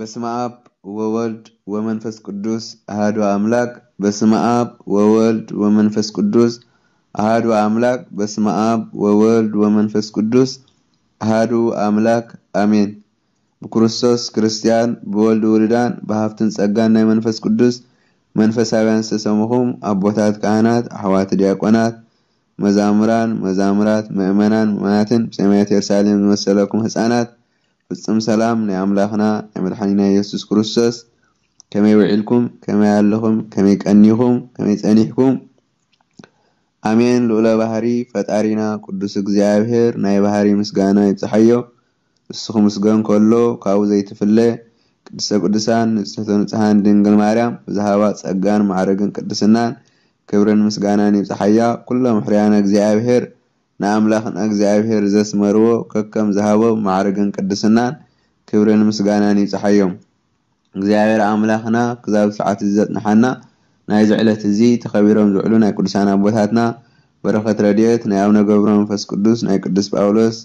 በስመ አብ ወወልድ ወመንፈስ ቅዱስ አህዶ አምላክ በስመ አብ ወወልድ ወመንፈስ ቅዱስ አህዶ አምላክ በስመ አብ ወወልድ ወመንፈስ ቅዱስ አህዱ አምላክ አሜን። በክርስቶስ ክርስቲያን በወልድ ውሉዳን በሀብትን ጸጋና የመንፈስ ቅዱስ መንፈሳውያን ዝተሰምኹም አቦታት ካህናት ኣሕዋት ዲያቆናት መዛምራን መዛምራት ምእመናን ምእመናትን ሰማያት ኢየሩሳሌም ዝመሰለኩም ህፃናት ፍፅም ሰላም ናይ ኣምላኽና ናይ መድሓኒና የሱስ ክርስቶስ ከመይ ውዒልኩም ከመይ ኣለኹም ከመይ ቀኒኹም ከመይ ፀኒሕኩም ኣሜን ልኡለ ባህሪ ፈጣሪና ቅዱስ እግዚኣብሄር ናይ ባህሪ ምስጋና ይብፅሓዮ ንሱ ክምስገን ከሎ ካብኡ ዘይትፍለ ቅድሰ ቅዱሳን ንፅሕቶ ንፅሓን ድንግል ማርያም ብዛሃባ ፀጋን ማዕረግን ቅድስናን ክብርን ምስጋናን ይብፅሓያ ኩሎም ሕርያነ እግዚኣብሄር ንኣምላኽና እግዚኣብሔር ዘስመርዎ ከከም ዝሃቦ ማዕርግን ቅድስናን ክብርን ምስጋናን ይፀሓዮም እግዚኣብሔር ኣምላኽና ክዛብ ሰዓት እዚ ዘፅንሓና ናይዚ ዕለት እዚ ተኸቢሮም ዝውዕሉ ናይ ቅዱሳን ኣቦታትና በረኸት ረድኦት ናይ ኣብነ ገብሮ መንፈስ ቅዱስ ናይ ቅዱስ ጳውሎስ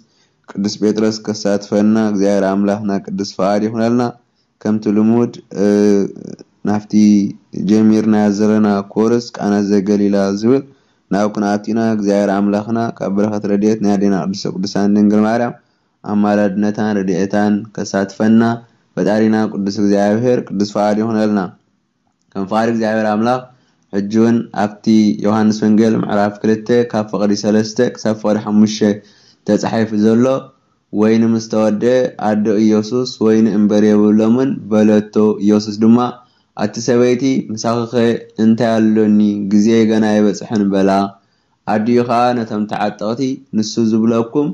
ቅዱስ ጴጥሮስ ከሳትፈና እግዚኣብሔር ኣምላኽና ቅዱስ ፍቓድ ይኹነልና ከምቲ ልሙድ ናፍቲ ጀሚርና ዘለና ኮርስ ቃናት ዘገሊላ ዝብል ናብ ኩናኣቲና እግዚኣብሔር ኣምላኽና ካብ በረኸት ረድኤት ናይ ኣዴና ቅዱሰ ቅዱሳን ድንግል ማርያም ኣማላድነታን ረድኤታን ከሳትፈና ፈጣሪና ቅዱስ እግዚኣብሄር ቅዱስ ፍቓድ ይኹነልና ከም ፍቓድ እግዚኣብሔር ኣምላኽ ሕጂ እውን ኣብቲ ዮሃንስ ወንጌል ምዕራፍ 2 ካብ ፍቕዲ 3 ክሳብ ፍቕዲ ሓሙሽተ ተፃሒፉ ዘሎ ወይኒ ምስ ተወድአ ኣዶ ኢየሱስ ወይኒ እምበር የብሎምን በለቶ ኢየሱስ ድማ ኣቲ ሰበይቲ ምሳኺኸ እንታይ ኣሎኒ ግዜ ገና ኣይበፅሕን በላ ኣድዩ ከዓ ነቶም ተዓጠቕቲ ንሱ ዝብለኩም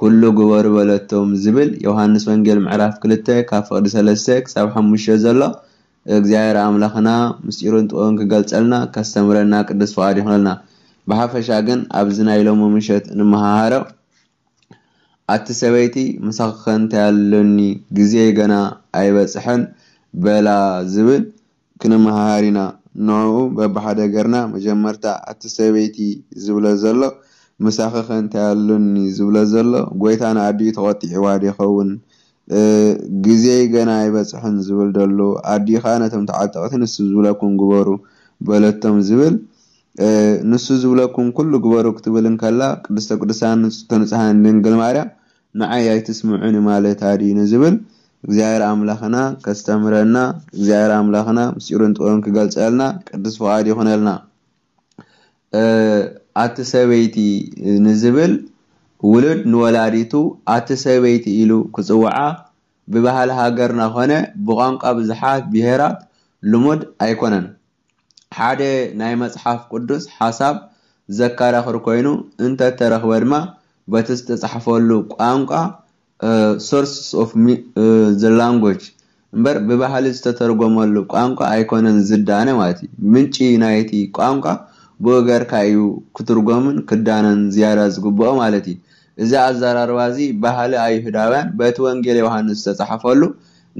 ኩሉ ግበሩ በለቶም ዝብል ዮሃንስ ወንጌል ምዕራፍ 2 ካብ ፍቅዲ 3 ክሳብ 5 ዘሎ እግዚኣብሔር ኣምላኽና ምስጢሩን ጥበቡን ክገልፀልና ከስተምረና ቅዱስ ፍቃድ ይኽለልና ብሓፈሻ ግን ኣብዚ ናይ ሎሚ ምሸት ንመሃሃሮ ኣቲ ሰበይቲ ምሳኺኸ እንታይ ኣሎኒ ግዜ ገና ኣይበፅሐን በላ ዝብል ክንመሃር ኢና ንዑ በቢሓደ ገርና መጀመርታ ኣቲ ሰበይቲ ዝብለ ዘሎ ምሳኺ ኸ እንታይ ኣሉኒ ዝብሎ ዘሎ ጎይታ ንኣዲኡ ተቆጢዕዋ ዶ ይኸውን ግዜይ ገና ኣይበፅሕን ዝብል ደሎ ኣዲኡ ከዓ ነቶም ተዓጠቕቲ ንሱ ዝብለኩም ግበሩ በለቶም ዝብል ንሱ ዝብለኩም ኩሉ ግበሩ ክትብል ንከላ ቅድስተ ቅዱሳን ንፅህተ ድንግል ማርያም ንዓይ ኣይትስምዑኒ ማለት ድዩ ንዝብል እግዚአብሔር አምላኽና ከስተምህረና እግዚአብሔር አምላኽና ምስጢሩን ጥበብን ክገልፀልና ቅዱስ ፍቓድ ይኹነልና ኣቲ ሰበይቲ ንዝብል ውሉድ ንወላዲቱ ኣቲ ሰበይቲ ኢሉ ክፅውዓ ብባህሊ ሃገርና ኮነ ብቋንቋ ብዙሓት ብሄራት ልሙድ ኣይኮነን ሓደ ናይ መፅሓፍ ቅዱስ ሓሳብ ዘከራኽር ኮይኑ እንተተረክበ ድማ በቲ ዝተፃሕፈሉ ቋንቋ ሶርስስ ኦፍ ዘ ላንጉጅ እምበር ብባህሊ ዝተተርጎመሉ ቋንቋ ኣይኮነን ዝዳነ ማለት እዩ ምንጪ ናይቲ ቋንቋ ብወገርካ እዩ ክትርጎምን ክዳነን ዝያዳ ዝግብኦ ማለት እዩ እዚ ኣዘራርባ እዚ ባህሊ ኣይሁዳውያን በቲ ወንጌል ዮሃንስ ዝተፃሓፈሉ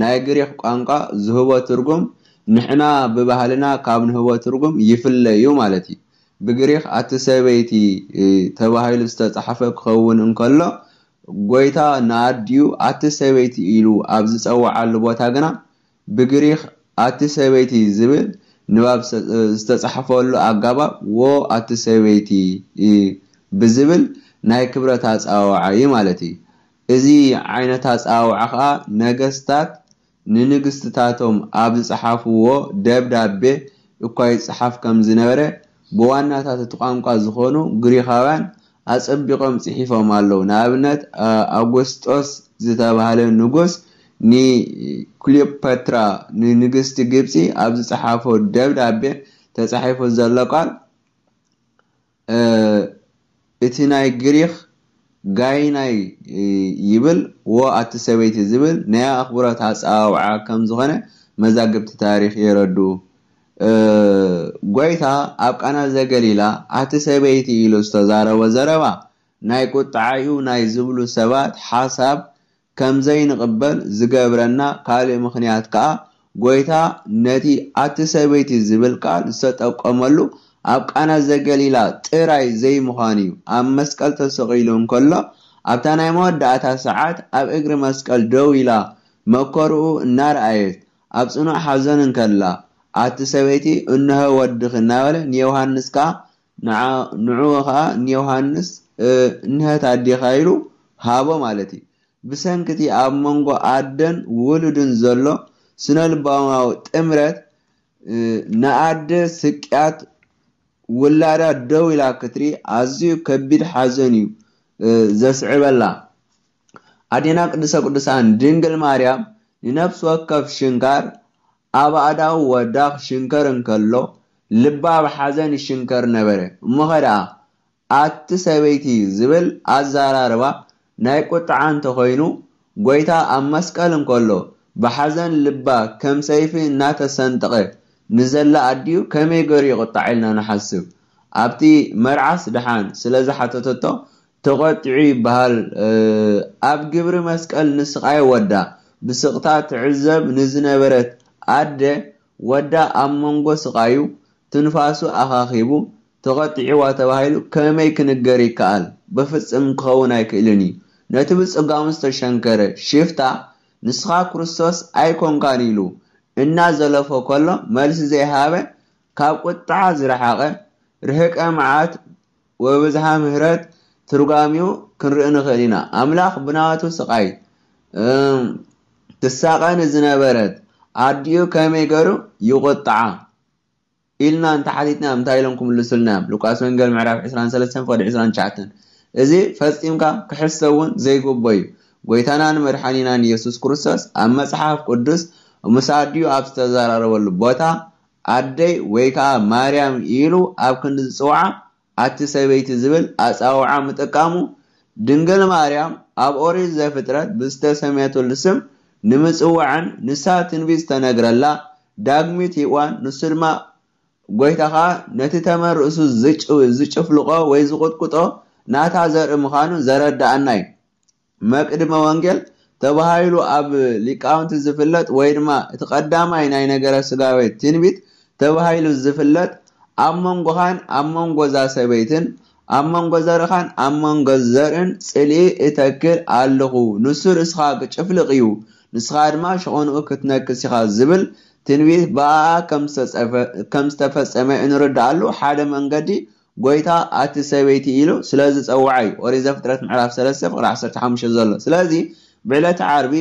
ናይ ግሪክ ቋንቋ ዝህቦ ትርጉም ንሕና ብባህልና ካብ ንህቦ ትርጉም ይፍለ እዩ ማለት እዩ ብግሪክ ኣቲ ሰበይቲ uh, ተባሂሉ ዝተፃሓፈ ክኸውን እንከሎ ጎይታ ንኣድዩ ኣቲ ሰበይቲ ኢሉ ኣብ ዝፀዋዓሉ ቦታ ግና ብግሪክ ኣቲ ሰበይቲ ዝብል ንባብ ዝተፃሓፈሉ ኣጋባብ ዎ ኣቲ ሰበይቲ ብዝብል ናይ ክብረት ኣፀዋውዓ እዩ ማለት እዩ እዚ ዓይነት ኣፀዋውዓ ከዓ ነገስታት ንንግስትታቶም ኣብ ዝፀሓፍዎ ደብዳቤ እኳይ ይፀሓፍ ከም ዝነበረ ብዋናታት እቲ ቋንቋ ዝኮኑ ግሪካውያን ኣፀቢቖም ፅሒፎም ኣለው ንኣብነት ኣጎስጦስ ዝተባሃለ ንጉስ ንክሊዮፓትራ ንንግስቲ ግብፂ ኣብ ዝፀሓፎ ደብዳቤ ተፃሒፉ ዘሎ ቃል እቲ ናይ ግሪክ ጋይናይ ይብል ዎ ኣቲ ሰበይቲ ዝብል ናይ ኣኽብሮት ኣፀዋውዓ ከም ዝኾነ መዛግብቲ ታሪክ የረድኡ ጎይታ ኣብ ቃና ዘገሊላ ኣቲ ሰበይቲ ኢሉ ዝተዛረቦ ዘረባ ናይ ቁጣዓዩ ናይ ዝብሉ ሰባት ሓሳብ ከምዘይንቕበል ዝገብረና ካልእ ምክንያት ከዓ ጎይታ ነቲ ኣቲ ሰበይቲ ዝብል ቃል ዝተጠቀመሉ ኣብ ቃና ዘገሊላ ጥራይ ዘይምዃኑ እዩ ኣብ መስቀል ተሰቂሉ እንከሎ ኣብታ ናይ መወዳእታ ሰዓት ኣብ እግሪ መስቀል ደው ኢላ መከርኡ እናርኣየት ኣብ ፅኑዕ ሓዘን እንከላ ኣቲ ሰበይቲ እንሀ ወድኺ እናበለ ንዮሃንስ ከዓ ንዕኡ ከዓ ንዮሃንስ እንሀት ኣዴኻ ኢሉ ሃቦ ማለት እዩ ብሰንኪቲ ኣብ መንጎ ኣደን ውሉድን ዘሎ ስነልባማዊ ጥምረት ንኣደ ስቅያት ውላዳ ደው ኢላ ክትሪ ኣዝዩ ከቢድ ሓዘን እዩ ዘስዕበላ ኣዴና ቅዱሰ ቅዱሳን ድንግል ማርያም ንነፍሲ ወከፍ ሽንካር ኣብ ኣእዳው ወዳ ክሽንከር እንከሎ ልባ ብሓዘን ይሽንከር ነበረ እሞ ኸደኣ ኣቲ ሰበይቲ ዝብል ኣዘራርባ ናይ ቁጥዓ እንተኮይኑ ጎይታ ኣብ መስቀል እንከሎ ብሓዘን ልባ ከም ሰይፊ እናተሰንጠቐ ንዘላ ኣድዩ ከመይ ገሩ ይቁጣዕ ኢልና ንሓስብ ኣብቲ መርዓስ ድሓን ስለ ዝሓተተቶ ተቆጢዑ ይበሃል ኣብ ግብሪ መስቀል ንስቃይ ወዳ ብስቕታ ትዕዘብ ንዝነበረት ኣደ ወዳ ኣብ መንጎ ስቃዩ ትንፋሱ ኣኻኺቡ ተቐጢዕዋ ተባሂሉ ከመይ ክንገር ይከኣል ብፍፅም ክኸውን ኣይክእልን እዩ ነቲ ብፅጋሙ ዝተሸንከረ ሽፍታ ንስኻ ክርስቶስ ኣይኮንካን ኢሉ እናዘለፎ ከሎ መልሲ ዘይሃበ ካብ ቁጣዓ ዝረሓቐ ርህቀ መዓት ወብዝሓ ምህረት ትርጓሚኡ ክንርኢ ንኽእል ኢና ኣምላኽ ብናቱ ስቃይ ትሳቐን ዝነበረት ኣዲኡ ከመይ ገይሩ ይቆጣዓ ኢልና እንተሓቲትና እንታይ ኢሎም ክምልሱልና ሉቃስ ወንገል ምዕራፍ 23 ፍቅዲ 29 እዚ ፈፂምካ ክሕሰ እውን ዘይግቦ እዩ ጎይታናን መድሓኒናን ኢየሱስ ክርስቶስ ኣብ መፅሓፍ ቅዱስ ምስ ኣዲኡ ኣብ ዝተዘራረበሉ ቦታ ኣደይ ወይ ከዓ ማርያም ኢሉ ኣብ ክንዲ ዝፅዋዓ ኣቲ ሰበይቲ ዝብል ኣፃውዓ ምጥቃሙ ድንግል ማርያም ኣብ ኦሪት ዘፍጥረት ብዝተሰምየትሉ ስም ንምፅዋዕን ንሳ ትንቢት ዝተነግረላ ዳግሚት ይዋን ንሱ ድማ ጎይታ ከዓ ነቲ ተመርእሱ ዝጭፍልቆ ወይ ዝቁጥቁጦ ናታ ዘርኢ ምዃኑ ዘረዳኣና እዩ መቅድመ ወንጌል ተባሂሉ ኣብ ሊቃውንቲ ዝፍለጥ ወይ ድማ እቲ ቀዳማይ ናይ ነገረ ስጋዊ ትንቢት ተባሂሉ ዝፍለጥ ኣብ መንጎኻን ኣብ መንጎ ዛ ሰበይትን ኣብ መንጎ ዘርኻን ኣብ መንጎ ዘርእን ፅልኢ እተክል ኣለኹ ንሱ ርእስኻ ክጭፍልቕ እዩ ንስኻ ድማ ሸቆንኡ ክትነቅስ ኢኻ ዝብል ትንቢት ብኣ ከም ዝተፈፀመ እንርዳእ ኣሉ ሓደ መንገዲ ጎይታ ኣቲ ሰበይቲ ኢሉ ስለዝፀውዐ እዩ ኦሪት ዘፍጥረት ምዕራፍ 3 ፍቅሪ 15 ዘሎ ስለዚ ብዕለቲ ዓርቢ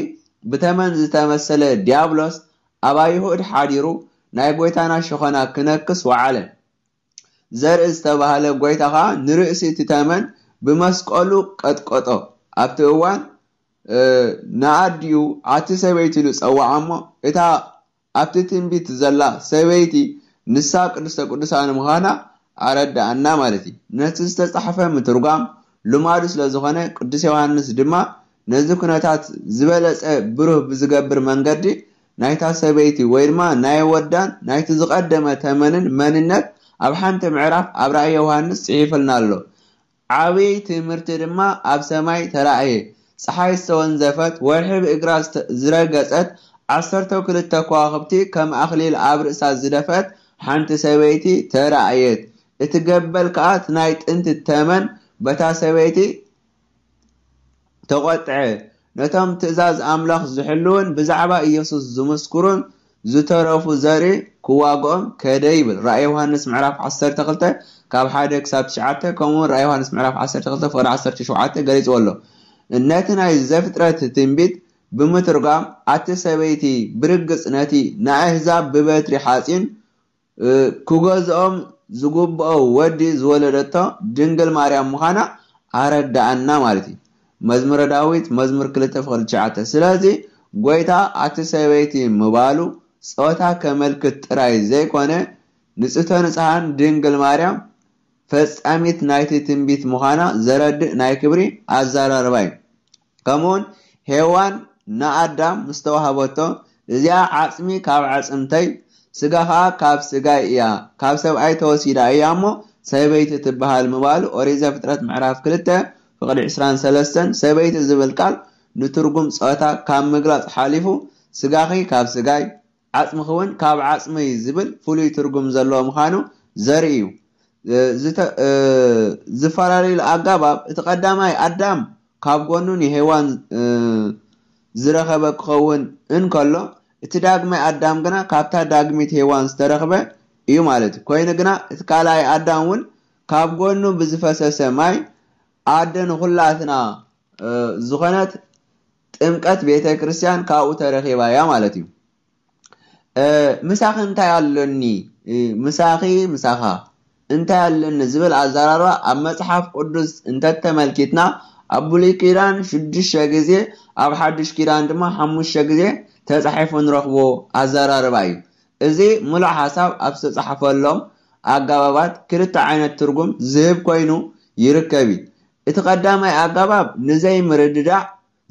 ብተመን ዝተመሰለ ዲያብሎስ ኣብ ኣይሁድ ሓዲሩ ናይ ጎይታና ሸኾና ክነክስ ወዓለ ዘርኢ ዝተባሃለ ጎይታ ከዓ ንርእሲ እቲ ተመን ብመስቀሉ ቀጥቀጦ ኣብቲ እዋን ንኣድዩ ኣቲ ሰበይቲ ኢሉ ፀዋዓ ሞ እታ ኣብቲ ትንቢት ዘላ ሰበይቲ ንሳ ቅዱስተ ቅዱሳን ምዃና ኣረዳእና ማለት እዩ ነቲ ዝተፃሓፈ ምትርጓም ልማዱ ስለ ዝኾነ ቅዱስ ዮሃንስ ድማ ነዚ ኩነታት ዝበለፀ ብሩህ ብዝገብር መንገዲ ናይታ ሰበይቲ ወይ ድማ ናይ ወዳን ናይቲ ዝቐደመ ተመንን መንነት ኣብ ሓንቲ ምዕራፍ ኣብ ራእይ ዮሃንስ ፅሒፍልና ኣሎ ዓብይ ትምህርቲ ድማ ኣብ ሰማይ ተራእየ ፀሓይ ዝተወንዘፈት ወርሒ ብእግራ ዝረገፀት ዓሰርተ ክልተ ከዋኽብቲ ከም ኣኽሊል ኣብ ርእሳ ዝደፈት ሓንቲ ሰበይቲ ተራእየት እቲ ገበል ከዓ ናይ ጥንቲ ተመን በታ ሰበይቲ ተቆጥዐ ነቶም ትእዛዝ ኣምላኽ ዝሕልውን ብዛዕባ ኢየሱስ ዝምስክሩን ዝተረፉ ዘርኢ ክዋግኦም ከደ ይብል ራእየ ዮሃንስ ምዕራፍ 12 ካብ 1 ሳብ 9 ከምኡውን ራእየ ዮሃንስ ምዕራፍ 12 ፍቅዲ 17 ገሊፅዎ ኣሎ እነቲ ናይ ዘፍጥረት ትንቢት ብምትርጓም ኣቲ ሰበይቲ ብርግፅ ነቲ ንኣህዛብ ብበትሪ ሓፂን ክገዝኦም ዝግብኦ ወዲ ዝወለደቶ ድንግል ማርያም ምዃና ኣረዳኣና ማለት እዩ መዝሙረ ዳዊት መዝሙር 2 ፍቅል9 ስለዚ ጎይታ ኣቲ ሰበይቲ ምባሉ ፆታ ከመልክት ጥራይ ዘይኮነ ንፅቶ ንፅሃን ድንግል ማርያም ፈጻሚት ናይቲ ትንቢት ምዃና ዘረድእ ናይ ክብሪ ኣዘራርባ እዩ ከምኡውን ሄዋን ንኣዳም ምስተዋሃበቶ እዚኣ ዓፅሚ ካብ ዓፅምተይ ስጋ ከዓ ካብ ስጋይ እያ ካብ ሰብኣይ ተወሲዳ እያ እሞ ሰበይቲ ትበሃል ምባሉ ኦሪት ፍጥረት ምዕራፍ 2 ፍቅዲ 23 ሰበይቲ ዝብል ቃል ንትርጉም ፀወታ ካብ ምግላፅ ሓሊፉ ስጋኺ ካብ ስጋይ ዓፅሚ እውን ካብ ዓፅሚ ዝብል ፍሉይ ትርጉም ዘለዎ ምዃኑ ዘርኢ እዩ ዝፈላለዩሉ ኣጋባብ እቲ ቀዳማይ ኣዳም ካብ ጎኑ ንሄዋን ዝረኸበ ክኸውን እንከሎ እቲ ዳግማይ ኣዳም ግና ካብታ ዳግሚት ሄዋን ዝተረኽበ እዩ ማለት እዩ ኮይኑ ግና እቲ ካልኣይ ኣዳም እውን ካብ ጎኑ ብዝፈሰሰ ማይ ኣደ ንኩላትና ዝኾነት ጥምቀት ቤተ ክርስትያን ካብኡ ተረኪባ እያ ማለት እዩ ምሳኺ እንታይ ኣሎኒ ምሳኺ ምሳኻ እንታያለን ዝብል ኣዘራርባ ኣብ መፅሓፍ ቅዱስ እንተተመልኪትና ኣብ ብሉይ ኪዳን ሽዱሽተ ግዜ ኣብ ሓዱሽ ኪዳን ድማ ሓሙሽተ ግዜ ተፃሒፉ ንረኽቦ ኣዘራርባ እዩ እዚ ሙሉእ ሓሳብ ኣብ ዝተፃሓፈሎም ኣጋባባት ክልተ ዓይነት ትርጉም ዝህብ ኮይኑ ይርከብ እዩ እቲ ቀዳማይ ኣገባብ ንዘይምርድዳእ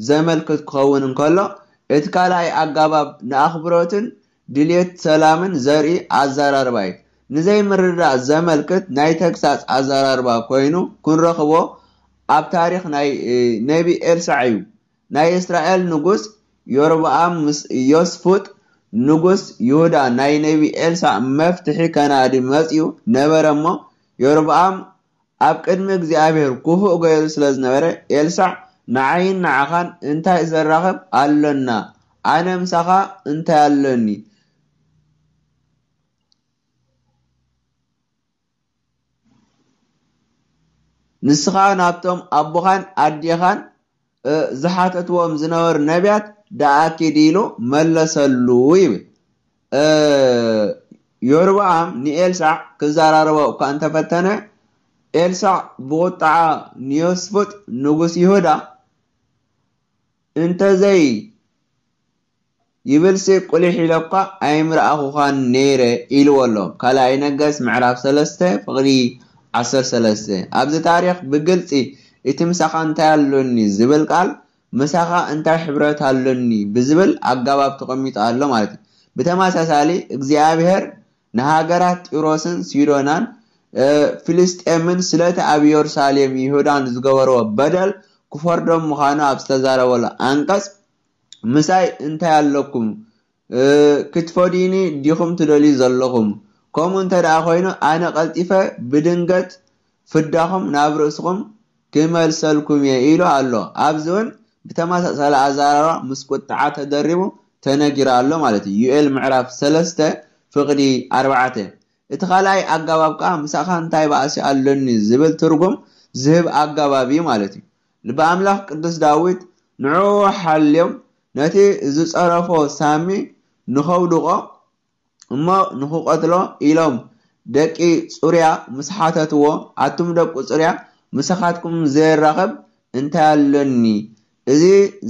ዘመልክት ክኸውን እንከሎ እቲ ካልኣይ ኣጋባብ ንኣኽብሮትን ድልት ሰላምን ዘርኢ ኣዘራርባ እዩ ንዘይምርዳእ ዘመልክት ናይ ተግሳፅ ኣዘራርባ ኮይኑ ክንረክቦ ኣብ ታሪክ ናይ ነቢ ኤልሳዕ እዩ ናይ እስራኤል ንጉስ ዮርብኣም ምስ ዮስፉጥ ንጉስ ይሁዳ ናይ ነቢ ኤልሳ መፍትሒ ከናዲ መፅኡ ነበረ እሞ ዮርብኣም ኣብ ቅድሚ እግዚኣብሔር ክፉእ ገይሩ ስለ ዝነበረ ኤልሳዕ ንዓይን ንዓኻን እንታይ ዘራኸብ ኣሎና ኣነ ምሳኻ እንታይ ኣሎኒ ንስኻ ናብቶም ኣቦኻን ኣዴኻን ዝሓተትዎም ዝነበሩ ነቢያት ዳኣኪድ ኢሉ መለሰሉ ይብል ዮርብኣም ንኤልሳዕ ክዘራርቦ እኳ እንተፈተነ ኤልሳዕ ብቁጣዓ ንዮስፉጥ ንጉስ ይሁዳ እንተዘይ ይብልሲ ቁሊሕ ኢለኳ ኣይምርኣኹኻን ነይረ ኢልዎ ኣሎ ካልኣይ ነገስ ምዕራፍ ሰለስተ ፍቕሪ 13 ኣብዚ ታሪክ ብግልፂ እቲ ምሳኻ እንታይ ኣሎኒ ዝብል ቃል ምሳኻ እንታይ ሕብረት ኣሎኒ ብዝብል ኣጋባብ ተቐሚጡ ኣሎ ማለት እዩ ብተመሳሳሊ እግዚኣብሄር ንሃገራት ጢሮስን ሲዶናን ፊልስጤምን ስለቲ ኣብ ኢየሩሳሌም ይሁዳን ዝገበርዎ በደል ክፈርዶም ምዃኑ ኣብ ዝተዛረበሉ ኣንቀፅ ምሳይ እንታይ ኣለኩም ክትፈዲኒ ዲኹም ትደልዩ ዘለኹም ከምኡ እንተ ደኣ ኮይኑ ኣነ ቀልጢፈ ብድንገት ፍዳኹም ናብ ርእስኹም ክመልሰልኩም እየ ኢሉ ኣሎ ኣብዚ እውን ብተመሳሳለ ኣዛራባ ምስ ቁጣዓ ተደሪቡ ተነጊራ ኣሎ ማለት እዩ ዩኤል ምዕራፍ 3 ፍቕዲ 4 እቲ ካልኣይ ኣጋባብ ከዓ ምሳኻ እንታይ ባእሲ ኣሎኒ ዝብል ትርጉም ዝህብ ኣጋባብ እዩ ማለት እዩ ብኣምላኽ ቅዱስ ዳዊት ንዕ ሓልዮም ነቲ ዝፀረፎ ሳሚ ንኸውድቆ እሞ ንክቀትሎ ኢሎም ደቂ ፁርያ ምስ ሓተትዎ ኣቱም ደቂ ፁርያ ምሳኻትኩም ዘይራኸብ እንታይ ኣሎኒ እዚ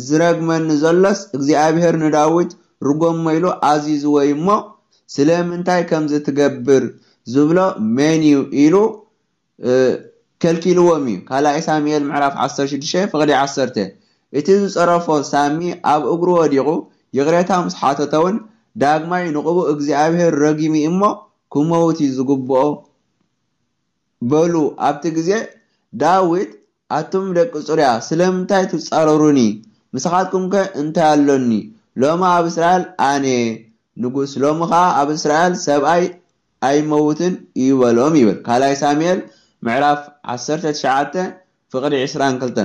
ዝረግመኒ ዘሎስ እግዚኣብሄር ንዳዊት ርጎሞ ኢሉ ኣዚዝዎ እሞ ስለምንታይ ከምዚ ትገብር ዝብሎ መን እዩ ኢሉ ከልኪልዎም እዩ ካልኣይ ሳሙኤል ምዕራፍ 16 ፍቕዲ 1 እቲ ዝፀረፎ ሳሚ ኣብ እግሪ ወዲቑ ይቕሬታ ምስ ሓተተውን ዳግማይ ንቕቡ እግዚኣብሔር ረጊሚ እሞ ክመውት ዝግብኦ በሉ ኣብቲ ግዜ ዳዊት ኣቱም ደቂ ፅርያ ስለምንታይ ትፃረሩኒ ምስኻትኩም ከ እንታይ ኣሎኒ ሎሚ ኣብ እስራኤል ኣነ ንጉስ ሎሚ ከዓ ኣብ እስራኤል ሰብኣይ ኣይመውትን ይበሎም ይብል ካልኣይ ሳሙኤል ምዕራፍ 19 ፍቅዲ 22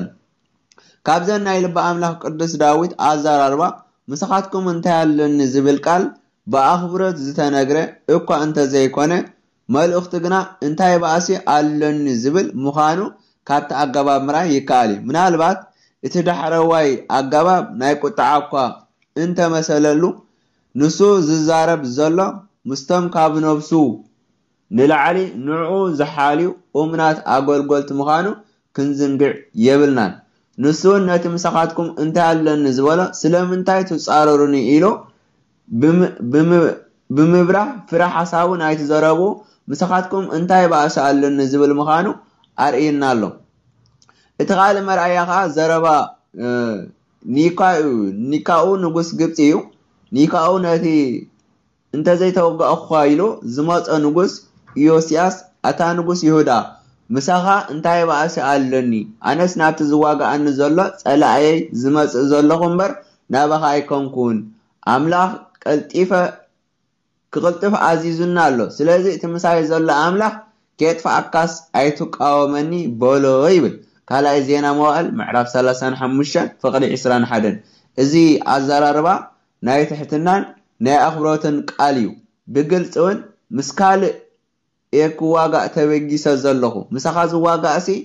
ካብዘን ናይ ልባ ኣምላኽ ቅዱስ ዳዊት ኣዘራርባ ምሳኻትኩም እንታይ ኣለኒ ዝብል ቃል ብኣኽብረት ዝተነግረ እኳ እንተዘይኮነ መልእኽቲ ግና እንታይ ባእሲ ኣለኒ ዝብል ምዃኑ ካብቲ ኣገባብ ምራይ ይከኣል እዩ ምናልባት እቲ ዳሕረዋይ ኣገባብ ናይ ቁጣዓ እኳ እንተመሰለሉ ንሱ ዝዛረብ ዘሎ ምስቶም ካብ ነብሱ ንላዕሊ ንዕኡ ዝሓልዩ እሙናት ኣገልገልቲ ምዃኑ ክንዝንግዕ የብልናን ነቲ ምሳኻትኩም እንታይ ኣለኒ ዝበሎ ስለምንታይ ትፃረሩኒ ኢሉ ብምብራህ ፍራ ሓሳቡ ናይ ትዘረቡ ምሳኻትኩም እንታይ ባእሲ ኣለኒ ዝብል ምዃኑ ኣርእየና ኣሎ እቲ ካልእ መርኣያ ከዓ ዘረባ ኒካኡ ንጉስ ግብፂ እዩ ኒካኡ ነቲ እንተዘይተወግአ እንተዘይተወጋእኳ ኢሉ ዝመፀ ንጉስ ኢዮስያስ ኣታ ንጉስ ይሁዳ ምሳኻ እንታይ ባእሲ ኣለኒ ኣነስ ናብቲ ዝዋጋኣኒ ዘሎ ፀላእየይ ዝመፅእ ዘለኹ እምበር ናባኻ ኣይኮንኩውን ኣምላኽ ክቕልጥፍ ኣዚዙና ኣሎ ስለዚ እቲ ምሳይ ዘሎ ኣምላኽ ከየጥፋኣካስ ኣይትቃወመኒ በሎ ይብል ካልኣይ ዜና መዋእል ምዕራፍ 35 ፍቕዲ 21 እዚ ኣዘራርባ ናይ ትሕትናን ናይ ኣኽብሮትን ቃል እዩ ብግልፂ እውን ምስ ካልእ ኤር ክዋጋእ ተበጊሰ ዘለኹ ምሳኻ ዝዋጋእ ሲ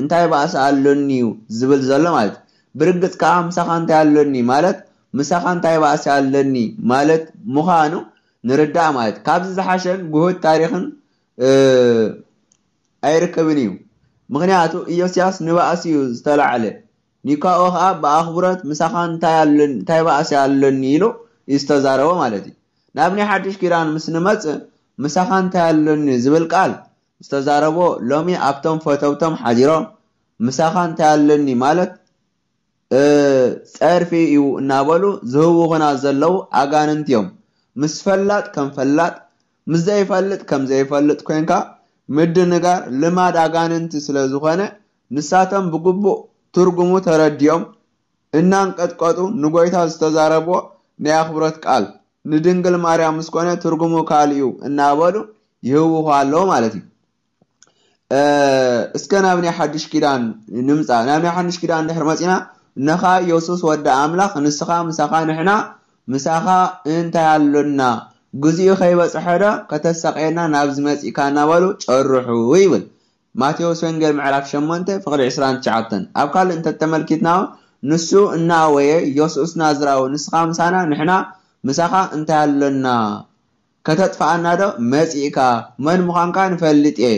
እንታይ ባእሲ ኣሎኒ እዩ ዝብል ዘሎ ማለት እዩ ብርግፅ ከዓ ምሳኻ እንታይ ኣሎኒ ማለት ምሳኻ እንታይ ባእሲ ኣለኒ ማለት ምዃኑ ንርዳእ ማለት እዩ ካብዚ ዝሓሸን ጉህድ ታሪክን ኣይርከብን እዩ ምክንያቱ ኢዮስያስ ንባእሲ እዩ ዝተላዓለ ኒካኦ ከዓ ብኣኽቡረት ምሳኻ እንታይ ባእሲ ኣሎኒ ኢሉ እዩ ዝተዛረቦ ማለት እዩ ናብ ናይ ሓድሽ ኪራን ምስ ንመፅእ ምሳኻ እንታይ ኣሎኒ ዝብል ቃል ዝተዛረቦ ሎሚ ኣብቶም ፈተውቶም ሓዚሮም ምሳኻ እንታይ ኣለኒ ማለት ፀርፊ እዩ እናበሉ ዝህቡ ዝህቡኹና ዘለው ኣጋንንቲ እዮም ምስ ፈላጥ ከም ፈላጥ ምስ ዘይፈልጥ ከም ዘይፈልጥ ኮንካ ምድንጋር ልማድ ኣጋንንቲ ስለ ዝኾነ ንሳቶም ብግቡእ ትርጉሙ ተረዲኦም እናንቀጥቀጡ ንጎይታ ዝተዛረብዎ ናይ ኣኽብረት ቃል ንድንግል ማርያም ምስኮነ ትርጉሙ ካልዩ እናበሉ ይህውኋለው ማለት እዩ እስከ ናብ ናይ ሓድሽ ኪዳን ንምፃእ ናብ ናይ ሓድሽ ኪዳን ድሕር መፂና ንኻ የሱስ ወዲ ኣምላኽ ንስኻ ምሳኻ ንሕና ምሳኻ እንታይ ኣሎና ግዚኡ ከይበፅሐ ዶ ከተሰቀየና ናብ ዝመፂእካ እናበሉ ጨርሑ ይብል ማቴዎስ ወንጌል ምዕራፍ 8 ፍቅዲ 29 ኣብ ካልእ እንተተመልኪትና ንሱ እናወየ የሱስ ናዝራዊ ንስኻ ምሳና ንሕና ምሳኻ እንታይኣሎና ከተጥፋኣና ዶ መፂእካ መን ምዃንካ ንፈልጥ እየ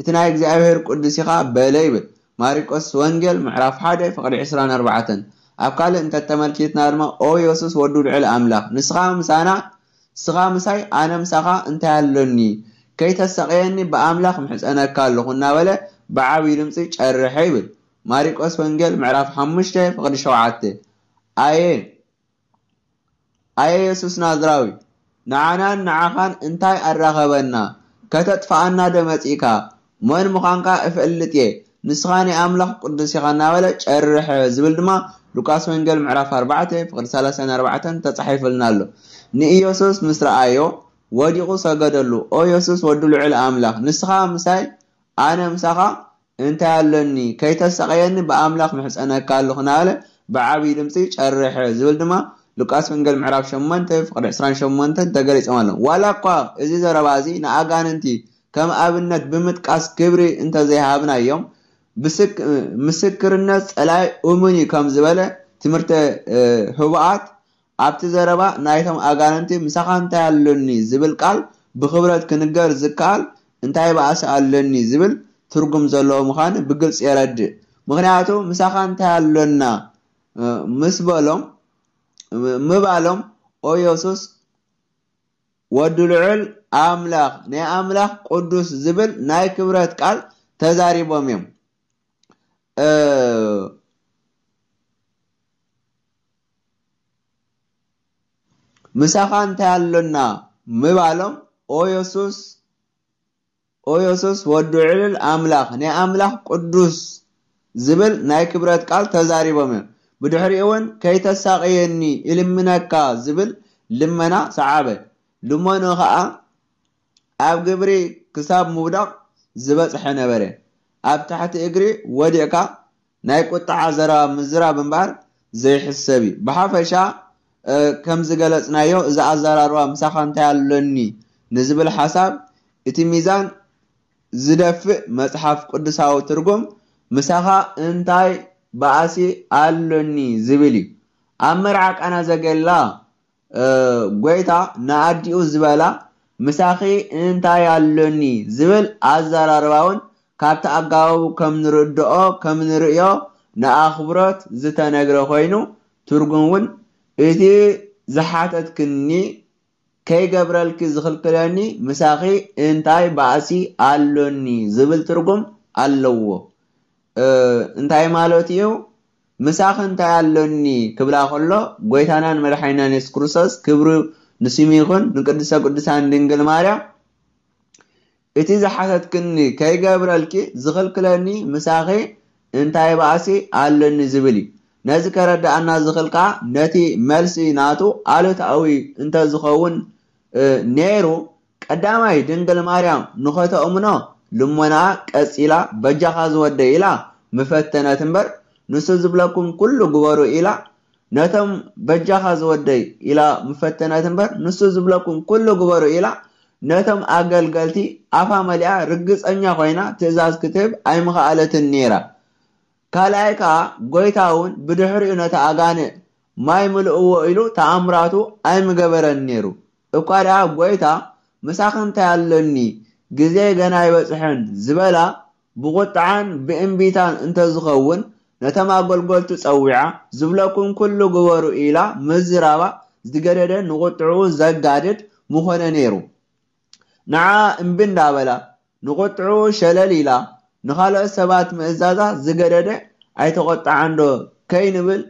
እቲ ናይ እግዚኣብሄር ቅዱስ ኢኻ በለ ይብል ማሪቆስ ወንጌል ምዕራፍ 1 ፍቕዲ 24 ኣብ ካልእ እንተተመልኪትና ድማ ኦ የሱስ ወዱ ልዕል ኣምላኽ ንስኻ ምሳና ንስኻ ምሳይ ኣነ ምሳኻ እንታይ ኣሎኒ ከይተሰቀየኒ ብኣምላኽ ምሕፀነካ ኣለኹ እናበለ ብዓብዪ ድምፂ ጨርሐ ይብል ማሪቆስ ወንጌል ምዕራፍ 5 ፍቕዲ 7 ኣየ ኣየ የሱስ ናዝራዊ ንዓናን ንዓኻን እንታይ ኣራኸበና ከተጥፋኣና ደመጺእካ መን ምዃንካ እፍእልጥ እየ ንስኻ ናይ ኣምላኽ ቅዱስ ኢኻ እናበለ ጨርሐ ዝብል ድማ ሉቃስ ወንጌል ምዕራፍ 4 ፍቅዲ 34 ተጻሒፉልና ኣሎ ንኢየሱስ ምስ ረኣዮ ወዲቑ ሰገደሉ ኦ የሱስ ወዲ ልዑል ኣምላኽ ንስኻ ምሳይ ኣነ ምሳኻ እንታይ ኣለኒ ከይተሰቀየኒ ብኣምላኽ ምሕፀነካ ኣለኹ እናበለ ብዓብዪ ድምፂ ጨርሐ ዝብል ድማ ሉቃስ ወንጌል ምዕራፍ 8 ፍቅሪ 28 ተገሊፆም ኣሎ ዋላ እኳ እዚ ዘረባ እዚ ንኣጋንንቲ ከም ኣብነት ብምጥቃስ ግብሪ እንተዘይሃብና እዮም ምስክርነት ፀላይ እሙን እዩ ከም ዝበለ ትምህርቲ ህቡኣት ኣብቲ ዘረባ ናይቶም ኣጋንንቲ ምሳኻ እንታይ ኣለኒ ዝብል ቃል ብክብረት ክንገር ዝከኣል እንታይ ባእሲ ኣለኒ ዝብል ትርጉም ዘለዎ ምዃኑ ብግልፂ የረድእ ምክንያቱ ምሳኻ እንታይ ኣለና ምስ በሎም ምባሎም ኦዮሱስ ኢየሱስ ወዲ ልዑል ኣምላኽ ናይ ኣምላኽ ቅዱስ ዝብል ናይ ክብረት ቃል ተዛሪቦም እዮም ምሳኻ እንታይ ኣሎና ምባሎም ኦዮሱስ የሱስ ወዲ ልዑል ኣምላኽ ናይ ኣምላኽ ቅዱስ ዝብል ናይ ክብረት ቃል ተዛሪቦም እዮም እውን ከይተሳቀየኒ ይልምነካ ዝብል ልመና ሰዓበ ልመኖ ከዓ ኣብ ግብሪ ክሳብ ምውዳቕ ዝበፅሐ ነበረ ኣብ ታሕቲ እግሪ ወዲዕካ ናይ ቁጣዓ ዘረባ ምዝራብ እምበር ዘይሕሰብ እዩ ብሓፈሻ ከም ዝገለፅናዮ እዚ ኣዘራርባ ምሳኻ እንታይ ኣሎኒ ንዝብል ሓሳብ እቲ ሚዛን ዝደፍእ መፅሓፍ ቅዱሳዊ ትርጉም ምሳኻ እንታይ ባእሲ ኣሎኒ ዝብል እዩ ኣብ መርዓ ቃና ዘገላ ጎይታ ንኣዲኡ ዝበላ ምሳኺ እንታይ ኣሎኒ ዝብል ኣዘራርባ እውን ካብቲ ኣጋባቡ ከም ንርድኦ ከም ንርእዮ ንኣኽብሮት ዝተነግረ ኮይኑ ትርጉም እውን እቲ ዝሓተትክኒ ከይገብረልኪ ዝኽልክለኒ ምሳኺ እንታይ ባእሲ ኣሎኒ ዝብል ትርጉም ኣለዎ እንታይ ማለት እዩ ምሳኽ እንታይ ኣሎኒ ክብላ ከሎ ጎይታና ንመድሓይና የሱስ ክርስቶስ ክብሪ ንስሙ ይኹን ንቅዱሰ ቅዱሳን ድንግል ማርያም እቲ ዝሓተትክኒ ከይገብረልኪ ዝኽልክለኒ ምሳኺ እንታይ ባእሲ ኣለኒ ዝብል እዩ ነዚ ከረዳእና ዝኽእል ከዓ ነቲ መልሲ ናቱ ኣሉታዊ እንተዝኸውን ነይሩ ቀዳማይ ድንግል ማርያም ንኸተእምኖ ልሞና ቀፂላ በጃኻ ዝወደ ኢላ ምፈተነት እምበር ንሱ ዝብለኩም ኩሉ ግበሩ ኢላ ነቶም በጃኻ ዝወደይ ኢላ ምፈተነት እምበር ንሱ ዝብለኩም ኩሉ ግበሩ ኢላ ነቶም ኣገልገልቲ ኣፋ መሊኣ ርግፀኛ ኮይና ትእዛዝ ክትህብ ኣይምኽኣለትን ነይራ ካልኣይ ከዓ ጎይታ እውን ብድሕሪኡ ነቲ ኣጋንእ ማይ ምልእዎ ኢሉ ተኣምራቱ ኣይምገበረን ነይሩ እኳ ድኣ ጎይታ ምሳኽ እንታይ ኣለኒ ግዜ ገና ይበፅሐን ዝበላ ብቁጣዓን ብእምቢታን እንተዝኸውን ነቶም ኣገልገልቱ ፀዊዓ ዝብለኩም ኩሉ ግበሩ ኢላ ምዝራባ ዝገደደ ንቁጥዑ ዘጋድድ ምኾነ ነይሩ ንዓ እምቢ እንዳበላ ንቁጥዑ ሸለል ኢላ ንካልኦት ሰባት ምእዛዛ ዝገደደ ኣይተቆጣዓንዶ ከይንብል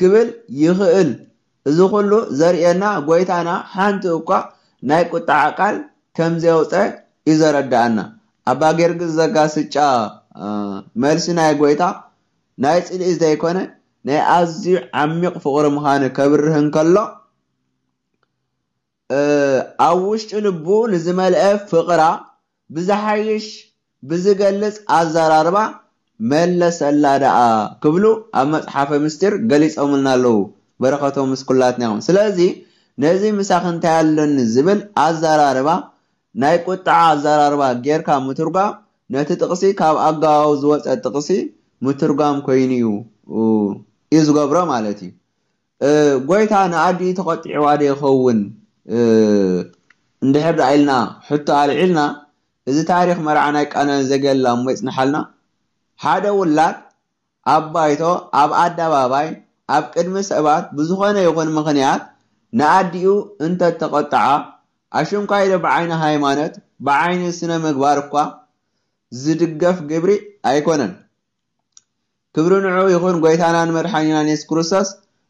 ክብል ይኽእል እዚ ኩሉ ዘርእየና ጎይታና ሓንቲ እኳ ናይ ቁጣዓ ቃል ከምዚያ ውፀቅ ይዘረዳእና ኣባ ጌርግስ ዘጋስጫ መልሲ ናይ ጎይታ ናይ ፅልኢ ዘይኮነ ናይ ኣዝዩ ዓሚቕ ፍቅሪ ምዃኑ ከብርህ ንከሎ ኣብ ውሽጢ ልቡ ንዝመልአ ፍቕራ ብዝሓይሽ ብዝገልፅ ኣዘራርባ መለሰላ ደኣ ክብሉ ኣብ መፅሓፈ ምስጢር ገሊፆምልና ኣለው በረከቶም ምስኩላትና ኩላትና ስለዚ ነዚ ምሳኽ እንታይ ኣለኒ ዝብል ኣዘራርባ ናይ ቁጣዓ ኣዘራርባ ጌርካ ምትርጓም ነቲ ጥቕሲ ካብ ኣገባቡ ዝወፀ ጥቕሲ ምትርጓም ኮይኑ እዩ እዩ ዝገብሮ ማለት እዩ ጎይታ ንኣዲ ተቆጢዕዋ ደ ይኸውን እንድሕር ዳ ኢልና ሕቶ ኣልዒልና እዚ ታሪክ መርዓ ናይ ቃነን ዘገላ መፅንሓልና ሓደ ውላድ ኣብ ባይቶ ኣብ ኣደባባይ ኣብ ቅድሚ ሰባት ብዝኾነ ይኹን ምክንያት ንኣዲኡ እንተተቆጣዓ ኣሸንኳ ኢለ ብዓይኒ ሃይማኖት ብዓይኒ ስነ ምግባር እኳ ዝድገፍ ግብሪ ኣይኮነን ክብሪ ንዑ ይኹን ጎይታናን መድሓኒናን የሱስ ክርስቶስ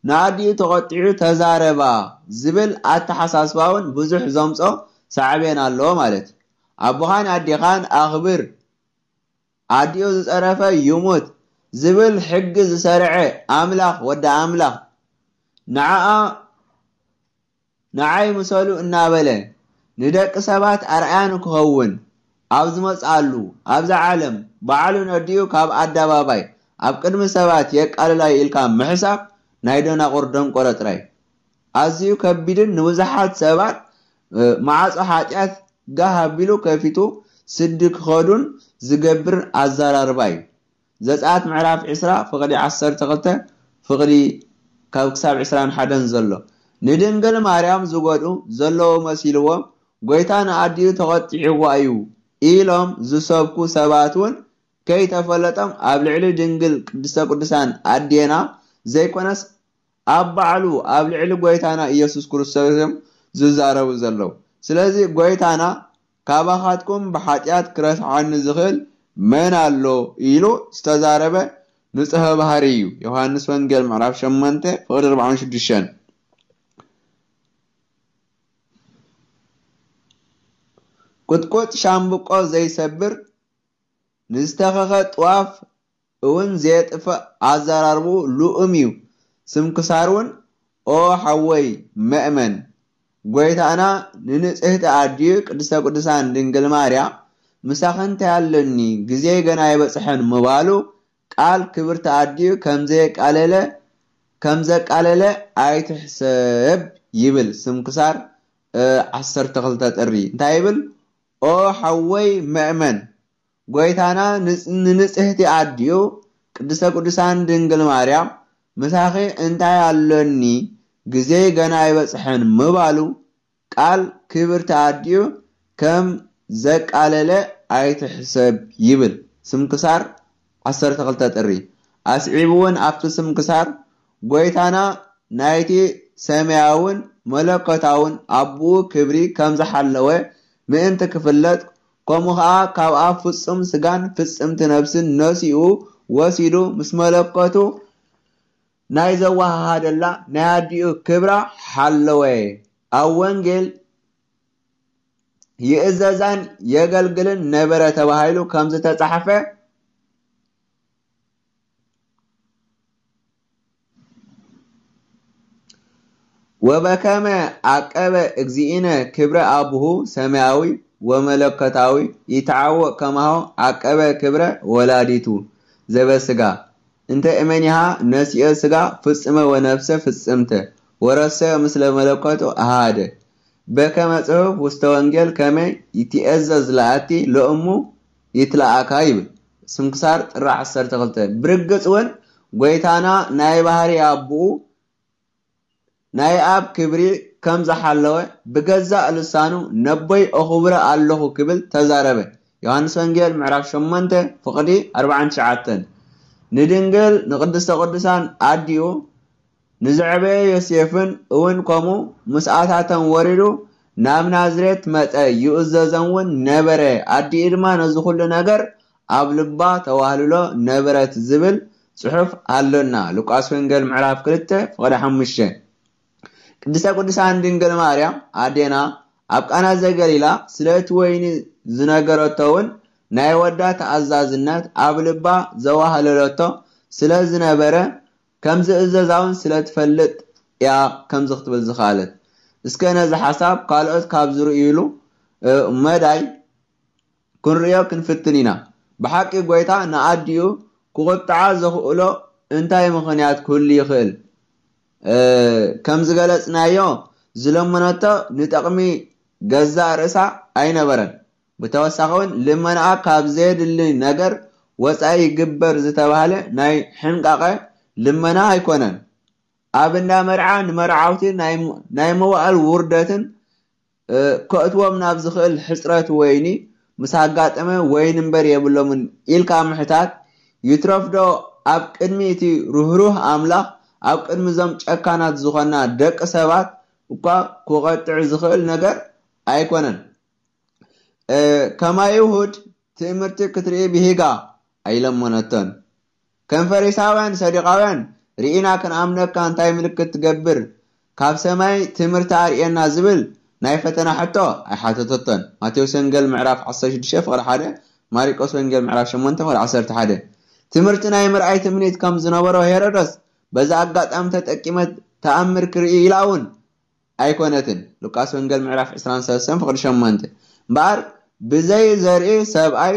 ንኣዲኡ ተቆጢዑ ተዛረባ ዝብል ኣተሓሳስባ እውን ብዙሕ ዘምፆ ሳዕብን ኣለዎ ማለት እዩ ኣቦኻን ኣዴኻን ኣኽብር ኣዲኡ ዝፀረፈ ይሙት ዝብል ሕጊ ዝሰርዐ ኣምላኽ ወዲ ኣምላኽ ንዓኣ ንዓይ ምሰሉ እናበለ ንደቂ ሰባት ኣርኣያ ንክኸውን ኣብ ዝመፅኣሉ ኣብዛ ዓለም በዓሉ ነዲኡ ካብ ኣደባባይ ኣብ ቅድሚ ሰባት የቃልላይ ኢልካ ምሕሳብ ናይ ደናቑር ደንቆረ ጥራይ ኣዝዩ ከቢድን ንብዙሓት ሰባት ማዓፆ ሓጢኣት ጋህ ኣቢሉ ከፊቱ ስዲ ክኸዱን ዝገብር ኣዘራርባ እዩ ዘፃኣት ምዕራፍ 20 ፍቕዲ 12 ፍቕዲ ካብ ክሳብ 21 ዘሎ ንድንግል ማርያም ዝጎድኡ ዘለዎ መሲልዎም ጎይታ ንኣዲኡ ተቐጢዕዋ እዩ ኢሎም ዝሰብኩ ሰባት እውን ከይተፈለጠም ኣብ ልዕሊ ድንግል ቅድስተ ቅዱሳን ኣዴና ዘይኮነስ ኣብ ባዕሉ ኣብ ልዕሊ ጎይታና ኢየሱስ ክርስቶስም ዝዛረቡ ዘለዉ ስለዚ ጎይታና ካባኻትኩም ብሓጢኣት ክረስዓኒ ዝኽእል መን ኣሎ ኢሉ ዝተዛረበ ንፅሀ ባህሪ እዩ ዮሃንስ ወንጌል ምዕራፍ 8 ፍቅድ 46 ቁጥቁጥ ሻምብቆ ዘይሰብር ንዝተኸኸ ጥዋፍ እውን ዘየጥፍእ ኣዘራርቡ ልኡም እዩ ስምክሳር እውን ኦ ሓወይ መእመን ጎይታና ንንፅህቲ ኣድዩ ቅድስተ ቅዱሳን ድንግል ማርያም ምሳኽንተ ኣለኒ ግዜ ገና ይበጽሐን ምባሉ ቃል ክብርቲ ኣድዩ ከምዘየቃለለ ከም ዘቃለለ ኣይትሕሰብ ይብል ስምክሳር 12 ጥሪ እንታይ ይብል ኦ ሓወይ ምእመን ጎይታና ንንጽሕቲ ኣድዩ ቅድስተ ቅዱሳን ድንግል ማርያም ምሳኺ እንታይ ኣሎኒ ግዜ ገና ኣይበጽሐን ምባሉ ቃል ክብር ተኣድዩ ከም ዘቃለለ ኣይትሕሰብ ይብል ስምክሳር 12 ጥሪ ኣስዒቡ እውን ኣብቲ ስምክሳር ጎይታና ናይቲ ሰማያውን መለኮታውን ኣቦኡ ክብሪ ከም ዝሓለወ ምእንቲ ክፍለጥ ከምኡ ከዓ ካብኣ ፍጹም ስጋን ፍፅምቲ ነብስን ነሲኡ ወሲዱ ምስ መለኮቱ ናይ ዘወሃሃደላ ናይ ኣዲኡ ክብራ ሓለወ ኣብ ወንጌል ይእዘዛን የገልግልን ነበረ ተባሂሉ ከምዝተፃሓፈ ወበከመ አቀበ እግዚእነ ክብረ አቡሁ ሰማያዊ ወመለከታዊ ይትዓወቅ ከማሆ አቀበ ክብረ ወላዲቱ ዘበስጋ እንተ እመኒሃ ነስየ ስጋ ፍጽመ ወነፍሰ ፍጽምተ ወረሰ ምስለ መለኮቱ አሃደ በከመ ጽሑፍ ውስተ ወንጌል ከመ ይትእዘዝ ላአቲ ለእሙ ይትለኣካ ይብል ስምክሳር ጥራ 12 ብርግፅ እውን ጎይታና ናይ ባህሪ ኣቦኡ ናይ ኣብ ክብሪ ከም ዝሓለወ ብገዛእ ልሳኑ ነቦይ ኣኽብረ ኣለኹ ክብል ተዛረበ ዮሃንስ ወንጌል ምዕራፍ 8 ፍቕዲ 49 ንድንግል ንቅድስተ ቅዱሳን ኣዲኡ ንዝዕበየ ዮሴፍን እውን ከምኡ ምስኣታተን ወሪዱ ናብ ናዝሬት መፀ ይእዘዘን እውን ነበረ ኣዲኡ ድማ ነዚ ኩሉ ነገር ኣብ ልባ ተዋህልሎ ነበረት ዝብል ፅሑፍ ኣሎና ሉቃስ ወንጌል ምዕራፍ 2 ፍቕዲ 5 ቅድስተ ቅዱሳን ድንግል ማርያም አዴና አብ ቃና ዘገሊላ ስለት ወይኒ ዝነገረቶውን ናይ ወዳ ተኣዛዝነት አብ ልባ ዘዋህለለቶ ስለ ዝነበረ ከምዚ እዘዛውን ስለትፈልጥ እያ ከምዚ ክትብል ዝኽኣለት እስከ ነዚ ሓሳብ ካልኦት ካብ ዝርእይሉ መዳይ ክንሪዮ ክንፍትን ኢና ብሓቂ ጎይታ ንኣድኡ ክቁጣዓ ዘኽእሎ እንታይ ምክንያት ክህሉ ይኽእል ከም ዝገለፅናዮ ዝለመነቶ ንጠቕሚ ገዛ ርእሳ ኣይነበረን ብተወሳኺ እውን ልመናኣ ካብ ዘየድሊ ነገር ወፃኢ ይግበር ዝተባሃለ ናይ ሕንቃቐ ልመና ኣይኮነን ኣብ እንዳ መርዓ ንመርዓውቲ ናይ መዋእል ውርደትን ከእትዎም ናብ ዝኽእል ሕፅረት ወይኒ ምስ ኣጋጠመ ወይን እምበር የብሎምን ኢልካ ምሕታት ይትረፍዶ ኣብ ቅድሚ እቲ ርህሩህ ኣምላኽ ኣብ ቅድሚ ዞም ጨካናት ዝኾና ደቂ ሰባት እኳ ክቐጥዕ ዝኽእል ነገር ኣይኮነን ከማ ይሁድ ትምህርቲ ክትርኢ ብሂጋ ኣይለመነቶን ከም ፈሪሳውያን ሰዲቃውያን ርኢና ክንኣምነካ እንታይ ምልክት ትገብር ካብ ሰማይ ትምህርቲ ኣርእየና ዝብል ናይ ፈተና ሕቶ ኣይሓተቶቶን ማቴዎስ ወንጌል ምዕራፍ 16 ፍቅሪ 1 ማሪቆስ ወንጌል ምዕራፍ 8 ፍቅሪ 11 ትምህርቲ ናይ ምርኣይ ትምኒት ከም ዝነበሮ ሄሮዶስ በዛ አጋጣሚ ተጠቂመት ተኣምር ክርኢ ኢላ እውን ኣይኮነትን ሉቃስ ወንገል ምዕራፍ 23 ፍቅዲ 8 እምበኣር ብዘይ ዘርኢ ሰብኣይ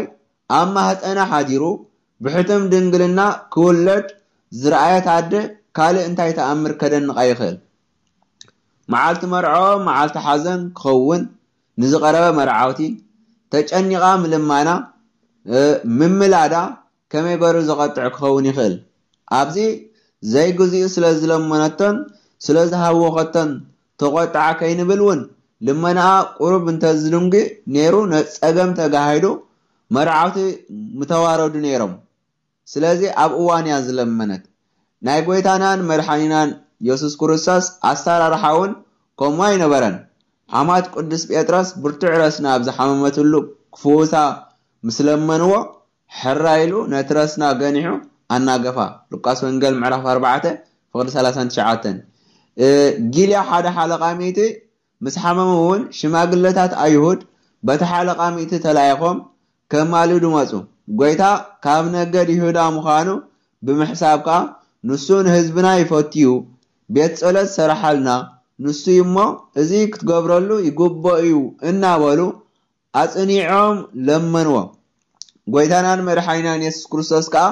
ኣብ ማህፀና ሓዲሩ ብሕትም ድንግልና ክውለድ ዝረኣየት ኣደ ካልእ እንታይ ተኣምር ከደንቃ ይኽእል መዓልቲ መርዖ መዓልቲ ሓዘን ክኸውን ንዝቀረበ መርዓውቲ ተጨኒቃ ምልማና ምምላዳ ከመይ በሩ ዘቐጥዕ ክኸውን ይኽእል ኣብዚ ዘይግዝኡ ስለ ዝለመነቶን ስለ ዝሃወኸቶን ተቆጥዓ ከይንብል እውን ልመናኣ ቁሩብ እንተዝድንጉእ ነይሩ ፀገም ተጋሂዱ መርዓውቲ ምተዋረዱ ነይሮም ስለዚ ኣብ እዋን እያ ዝለመነት ናይ ጎይታናን መድሓኒናን የሱስ ክርስቶስ ኣሰራርሓ እውን ከምኡ ኣይነበረን ሓማት ቅዱስ ጴጥሮስ ብርቱዕ ረስና ኣብ ዝሓመመትሉ ክፍውሳ ምስ ለመንዎ ሕራ ኢሉ ነቲ ረስና ገኒሑ ኣናገፋ ሉቃስ ወንገል ምዕራፍ 4 ፍቅዲ 3 39 ጊልያ ሓደ ሓለቓ ሚእቲ ምስ ሓመሙ እውን ሽማግለታት ኣይሁድ በቲ ሓለቓ ሚእቲ ተላይኾም ከማልዱ መፁ ጎይታ ካብ ነገድ ይሁዳ ምዃኑ ብምሕሳብ ከዓ ንሱ ንህዝብና ይፈትዩ ቤት ፀሎት ሰራሓልና ንሱ እሞ እዚ ክትገብረሉ ይግቦ እዩ እናበሉ ኣፅኒዖም ለመንዎ ጎይታናን መድሓይናን የሱስ ክርስቶስ ከዓ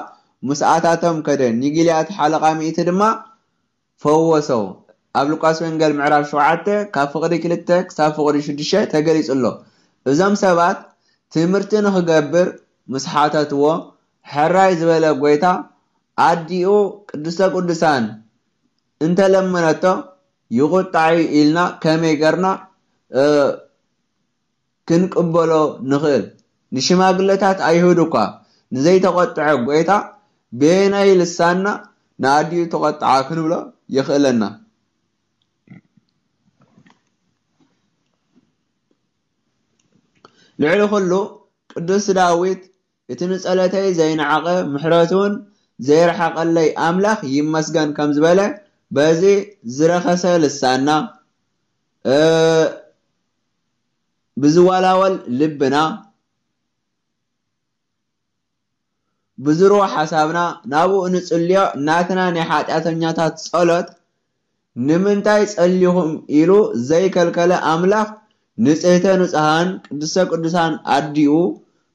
ምስኣታቶም ከደ ንግልያት ሓለቓ ምእቲ ድማ ፈወሶ ኣብ ሉቃስ ወንገል ምዕራፍ 7 ካብ ፍቕዲ 2 ክሳብ ፍቕዲ 6 ተገሊጹ ኣሎ እዞም ሰባት ትምህርቲ ንክገብር ምስ ሓተትዎ ሕራይ ዝበለ ጎይታ ኣዲኡ ቅዱሰ ቅዱሳን እንተለመነቶ ይቑጣዩ ኢልና ከመይ ገርና ክንቅበሎ ንኽእል ንሽማግለታት ኣይሁድ እኳ ንዘይተቆጥዐ ጎይታ ብናይ ልሳና ንኣድኡ ተቆጣዓ ክንብሎ ይኽእለና ልዕሊ ኩሉ ቅዱስ ዳዊት እቲ ንፀለተይ ዘይነዓቐ ምሕረት እውን ዘይረሓቐለይ ኣምላኽ ይመስገን ከም ዝበለ በዚ ዝረኸሰ ልሳና ብዝዋላወል ልብና ብዝሮ ሓሳብና ናብኡ ንፅልዮ ናትና ናይ ሓጢኣተኛታት ፀሎት ንምንታይ ፀሊኹም ኢሉ ዘይከልከለ ኣምላኽ ንጽህተ ንጽሃን ቅዱሰ ቅዱሳን ኣዲኡ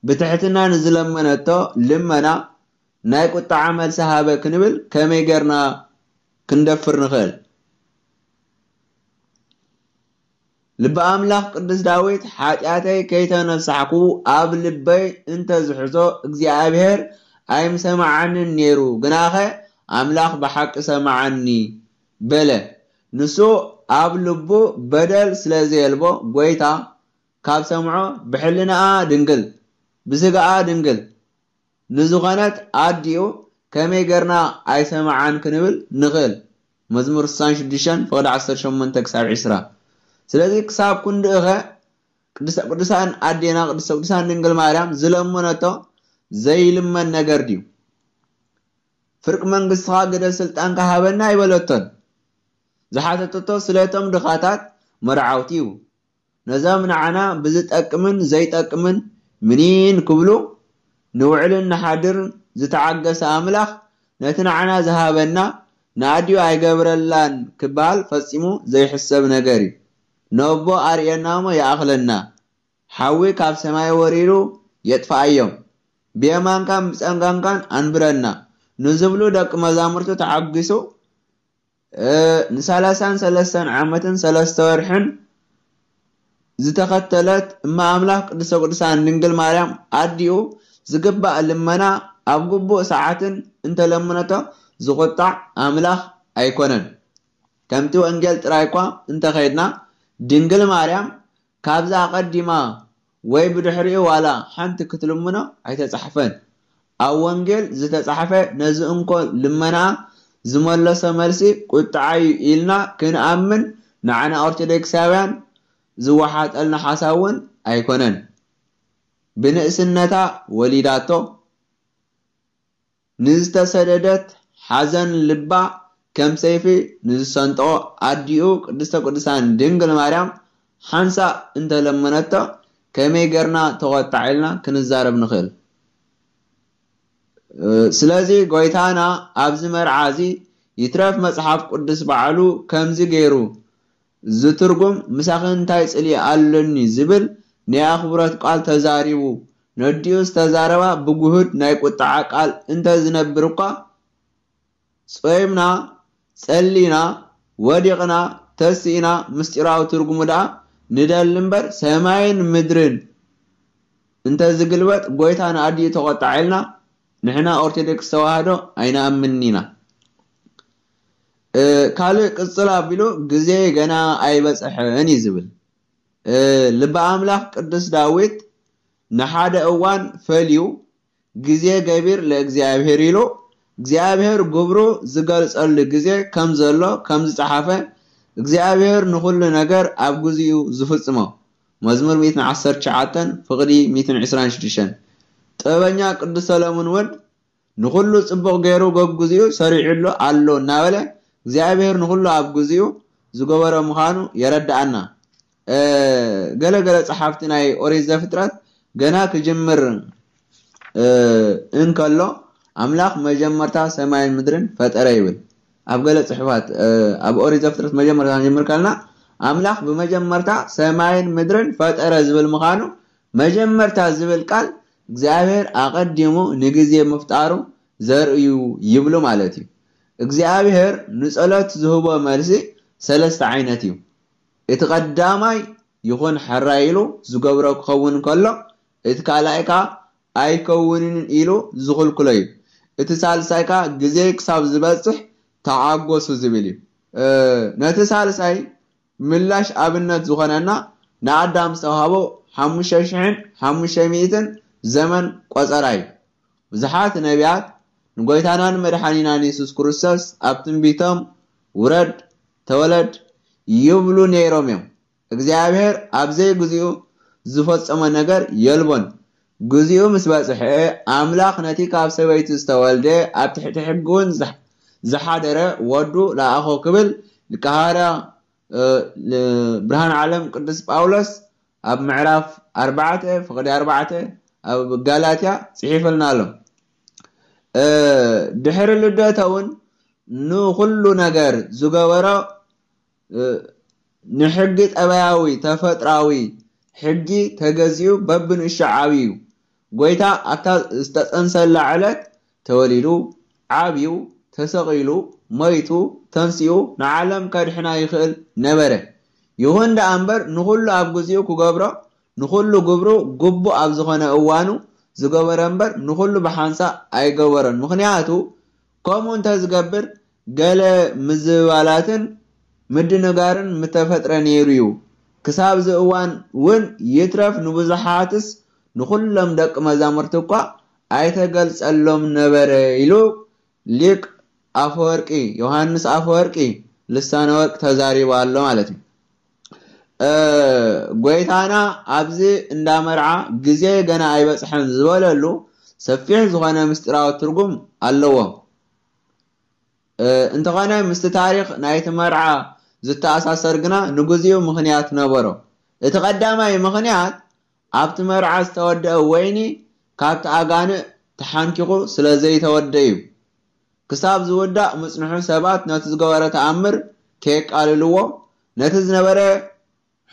ብትሕትና ንዝለመነቶ ልመና ናይ ቁጣዓ መልሲ ሃበ ክንብል ከመይ ገርና ክንደፍር ንኽእል ልበ ቅዱስ ዳዊት ሓጢኣተይ ከይተነሳሕኩ ኣብ ልበይ እንተዝሕዞ እግዚኣብሄር ኣይምሰማዓንን ነይሩ ግና ኸ ኣምላኽ ብሓቂ ሰማዓኒ በለ ንሱ ኣብ ልቡ በደል ስለ ዘየልቦ ጎይታ ካብ ሰምዖ ብሕልናኣ ድንግል ብስጋኣ ድንግል ንዝኾነት ኣዲኡ ከመይ ገርና ኣይሰማዓን ክንብል ንኽእል መዝሙር 66 ፍቅዲ 18 ክሳብ 20 ስለዚ ክሳብ ኩንድእኸ ቅዱሳን ኣዴና ቅድስተ ቅዱሳን ድንግል ማርያም ዝለመነቶ ዘይልመን ነገር ድዩ ፍርቅ መንግስት ግደ ስልጣን ካሃበና ይበለቶን ዝሓተተቶ ስለቶም ድኻታት መርዓውቲ እዩ ነዞም ንዓና ብዝጠቅምን ዘይጠቅምን ምኒን ክብሉ ንውዕልን ንሓድርን ዝተዓገሰ ኣምላኽ ነቲ ንዓና ዝሃበና ንኣድዩ ኣይገብረላን ክበሃል ፈፂሙ ዘይሕሰብ ነገር እዩ ነቦ ኣርእየና ሞ ይኣኽለና ሓዊ ካብ ሰማይ ወሪዱ የጥፋኣዮም ብየማንካን ምፀንጋንካን አንብረና ንዝብሉ ደቂ መዛሙርቱ ተዓጊሱ ንሰላሳን ሰለስተን ዓመትን ሰለስተ ወርሕን ዝተኸተለት እማ ኣምላኽ ቅዱሳን ድንግል ማርያም ኣዲኡ ዝግባእ ልመና ኣብ ግቡእ ሰዓትን እንተለምነቶ ዝቁጣዕ ኣምላኽ ኣይኮነን ከምቲ ወንጌል ጥራይ እኳ እንተኸይድና ድንግል ማርያም ካብዛ ቀዲማ ወይ ብድሕሪኡ ዋላ ሓንቲ ክትልምኖ ኣይተፃሓፈን ኣብ ወንጌል ዝተፃሓፈ ነዚ እንኮ ልመና ዝመለሶ መልሲ ቁጣዓዩ ኢልና ክንኣምን ንዓና ኦርቶዶክሳውያን ዝወሓጠልና ሓሳብ እውን ኣይኮነን ብንእስነታ ወሊዳቶ ንዝተሰደደት ሓዘን ልባ ከም ሰይፊ ንዝሰንጥቆ ኣዲኡ ቅድስተ ቅዱሳን ድንግል ማርያም ሓንሳ እንተለመነቶ ከመይ ገርና ተቆጣዕ ኢልና ክንዛረብ ንኽእል ስለዚ ጎይታና ኣብዚ መርዓ እዚ ይትረፍ መፅሓፍ ቅዱስ በዓሉ ከምዚ ገይሩ ዝትርጉም ምሳኺ እንታይ ፅሊ ኣለኒ ዝብል ናይ ኣኽብረት ቃል ተዛሪቡ ነዲኡ ዝተዛረባ ብጉህድ ናይ ቁጣዓ ቃል እንተዝነብር እኳ ፀይምና ፀሊና ወዲቕና ተስኢና ምስጢራዊ ትርጉሙ ደኣ ንደል እምበር ሰማይን ምድርን እንተዝግልበጥ ጎይታና ኣድዩ ተቆጣዒልና ንሕና ኦርቶዶክስ ተዋህዶ ኣይነኣምንን ኢና ካልእ ቅፅል ኣቢሉ ግዜ ገና ኣይበፅሐን እዩ ዝብል ልበኣምላኽ ቅዱስ ዳዊት ንሓደ እዋን ፈልዩ ግዜ ገቢር ንእግዚኣብሄር ኢሉ እግዚኣብሄር ግብሩ ዝገልፀሉ ግዜ ከም ዘሎ ከም ዝፀሓፈ እግዚኣብሔር ንኩሉ ነገር ኣብ ግዜኡ ዝፍፅሞ መዝሙር 119 ፍቕዲ 126 ጥበበኛ ቅዱስ ሰለሙን እውን ንኩሉ ፅቡቅ ገይሩ ገግዚኡ ሰሪዑሉ ኣሎ እናበለ እግዚኣብሔር ንኩሉ ኣብ ግዜኡ ዝገበሮ ምዃኑ የረዳኣና ገለገለ ፀሓፍቲ ናይ ኦሬት ዘፍጥረት ገና ክጅምር እንከሎ ኣምላኽ መጀመርታ ሰማይን ምድርን ፈጠረ ይብል ኣብ ገለ ፅሑፋት ኣብ ኦሪ ዘፍጥረት መጀመርታ ክንጀምር ከለና ኣምላኽ ብመጀመርታ ሰማይን ምድርን ፈጠረ ዝብል ምዃኑ መጀመርታ ዝብል ቃል እግዚኣብሔር ኣቐዲሙ ንግዜ ምፍጣሩ ዘርእዩ ይብሉ ማለት እዩ እግዚኣብሄር ንፀሎት ዝህቦ መልሲ ሰለስተ ዓይነት እዩ እቲ ቀዳማይ ይኹን ሕራይ ኢሉ ዝገብሮ ክኸውን ከሎ እቲ ካልኣይ ከዓ ኣይከውንን ኢሉ ዝኽልክሎ እዩ እቲ ሳልሳይ ከዓ ግዜ ክሳብ ዝበፅሕ ተዓጎሱ ዝብል እዩ ነቲ ሳልሳይ ምላሽ ኣብነት ዝኾነና ንኣዳም ዝተዋሃቦ 5500 ዘመን ቆፀራ እዩ ብዙሓት ነቢያት ንጎይታናን መድሓኒናን የሱስ ክርስቶስ ኣብ ትንቢቶም ውረድ ተወለድ ይብሉ ነይሮም እዮም እግዚኣብሄር ኣብዘይ ግዜኡ ዝፈፀሞ ነገር የልቦን ግዜኡ ምስ በፅሐ ኣምላኽ ነቲ ካብ ሰበይቲ ዝተወልደ ኣብ ትሕቲ ሕጊ እውን ዝሓደረ ወዱ ለኣኾ ክብል ንካሃርያ ብርሃን ዓለም ቅዱስ ጳውሎስ ኣብ ምዕራፍ ኣርባዕተ ፍቅዲ ኣርባዕተ ኣብ ጋላትያ ፅሒፈልና ኣሎ ድሕሪ ልደተ እውን ንኩሉ ነገር ዝገበሮ ንሕጊ ጠበያዊ ተፈጥራዊ ሕጊ ተገዚኡ በብንእሻ ዓብዩ ጎይታ ኣብታ ዝተፀንሰላ ዕለት ተወሊዱ ዓብዩ ተሰቂሉ መይቱ ተንስኡ ንዓለም ከድሕና ይክእል ነበረ ይኹን ዳኣ እምበር ንኩሉ ኣብ ግዜኡ ክገብሮ ንኩሉ ግብሩ ጉቡእ ኣብ ዝኾነ እዋኑ ዝገበረ እምበር ንኩሉ ብሓንሳ ኣይገበሮን ምክንያቱ ከምኡ እንተዝገብር ገለ ምዝባላትን ምድንጋርን ምተፈጥረ ነይሩ እዩ ክሳብ ዚ እዋን እውን ይትረፍ ንብዙሓትስ ንኩሎም ደቂ መዛሙርቲ እኳ ኣይተገልፀሎም ነበረ ኢሉ ሊቅ አፈወርቂ ዮሐንስ አፈወርቂ ልሳነ ወርቅ ተዛሪባ ኣሎ ማለት እዩ ጎይታና ኣብዚ እንዳመርዓ ግዜ ገና ኣይበፅሐን ዝበለሉ ሰፊሕ ዝኾነ ምስጢራዊ ትርጉም ኣለዎም እንተኾነ ምስቲ ታሪክ ናይቲ መርዓ ዝተኣሳሰር ግና ንግዚኡ ምኽንያት ነበሮ እቲ ቀዳማይ ምኽንያት ኣብቲ መርዓ ዝተወደአ ወይኒ ካብቲ ኣጋንእ ተሓንኪቑ ስለ እዩ ክሳብ ዝወዳ ምፅንሑ ሰባት ነቲ ዝገበረ ተኣምር ከየቃልልዎ ነቲ ዝነበረ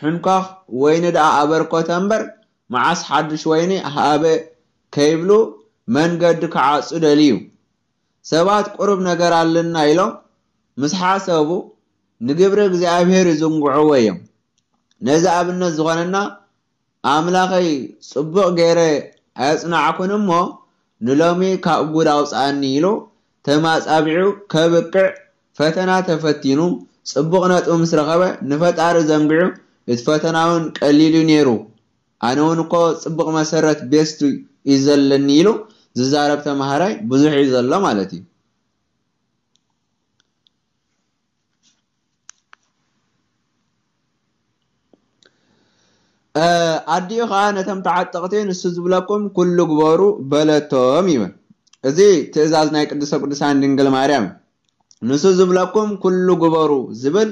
ሕንኳኽ ወይኒ ድኣ ኣበርኮተ እምበር መዓስ ሓድሽ ወይኒ ኣሃበ ከይብሉ መንገዲ ክዓፁ እዩ ሰባት ቁርብ ነገር ኣለና ኢሎም ምስ ሓሰቡ ንግብሪ እግዚኣብሄር ይዝንጉዕዎ እዮም ነዚ ኣብነት ዝኾነና ኣምላኸይ ፅቡቕ ገይረ ኣየፅናዕኩን እሞ ንሎሚ ካብ ጉድ ኣውፃእኒ ኢሉ ተማጻቢዑ ከብቅዕ ፈተና ተፈቲኑ ጽቡቕ ነጥቡ ምስ ረኸበ ንፈጣሪ ዘንግዑ እቲ ፈተና እውን ቀሊሉ ነይሩ ኣነ እውን እኮ ፅቡቕ መሰረት ቤስቱ እዩ ዘለኒ ኢሉ ዝዛረብ ተምሃራይ ብዙሕ እዩ ዘሎ ማለት እዩ ኣዲኡ ከዓ ነቶም ተዓጠቕቲ ንሱ ዝብለኩም ኩሉ ግበሩ በለቶም ይብል እዚ ትእዛዝ ናይ ቅዱሰ ቅዱሳን ድንግል ማርያም ንሱ ዝብለኩም ኩሉ ግበሩ ዝብል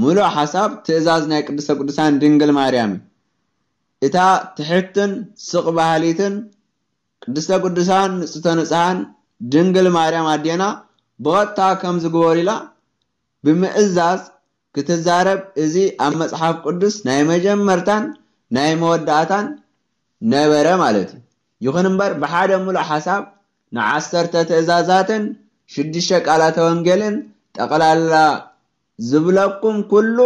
ሙሉእ ሓሳብ ትእዛዝ ናይ ቅዱሰ ቅዱሳን ድንግል ማርያም እታ ትሕትን ስቕ ባህሊትን ቅዱሰ ቅዱሳን ንፅተ ንፅሃን ድንግል ማርያም ኣዴና ብቐጥታ ከም ዝግበሩ ኢላ ብምእዛዝ ክትዛረብ እዚ ኣብ መፅሓፍ ቅዱስ ናይ መጀመርታን ናይ መወዳእታን ነበረ ማለት እዩ ይኹን እምበር ብሓደ ሙሉእ ሓሳብ ንዓሰርተ ትእዛዛትን ሽዱሽተ ቃላተ ወንጌልን ጠቕላላ ዝብለኩም ኩሉ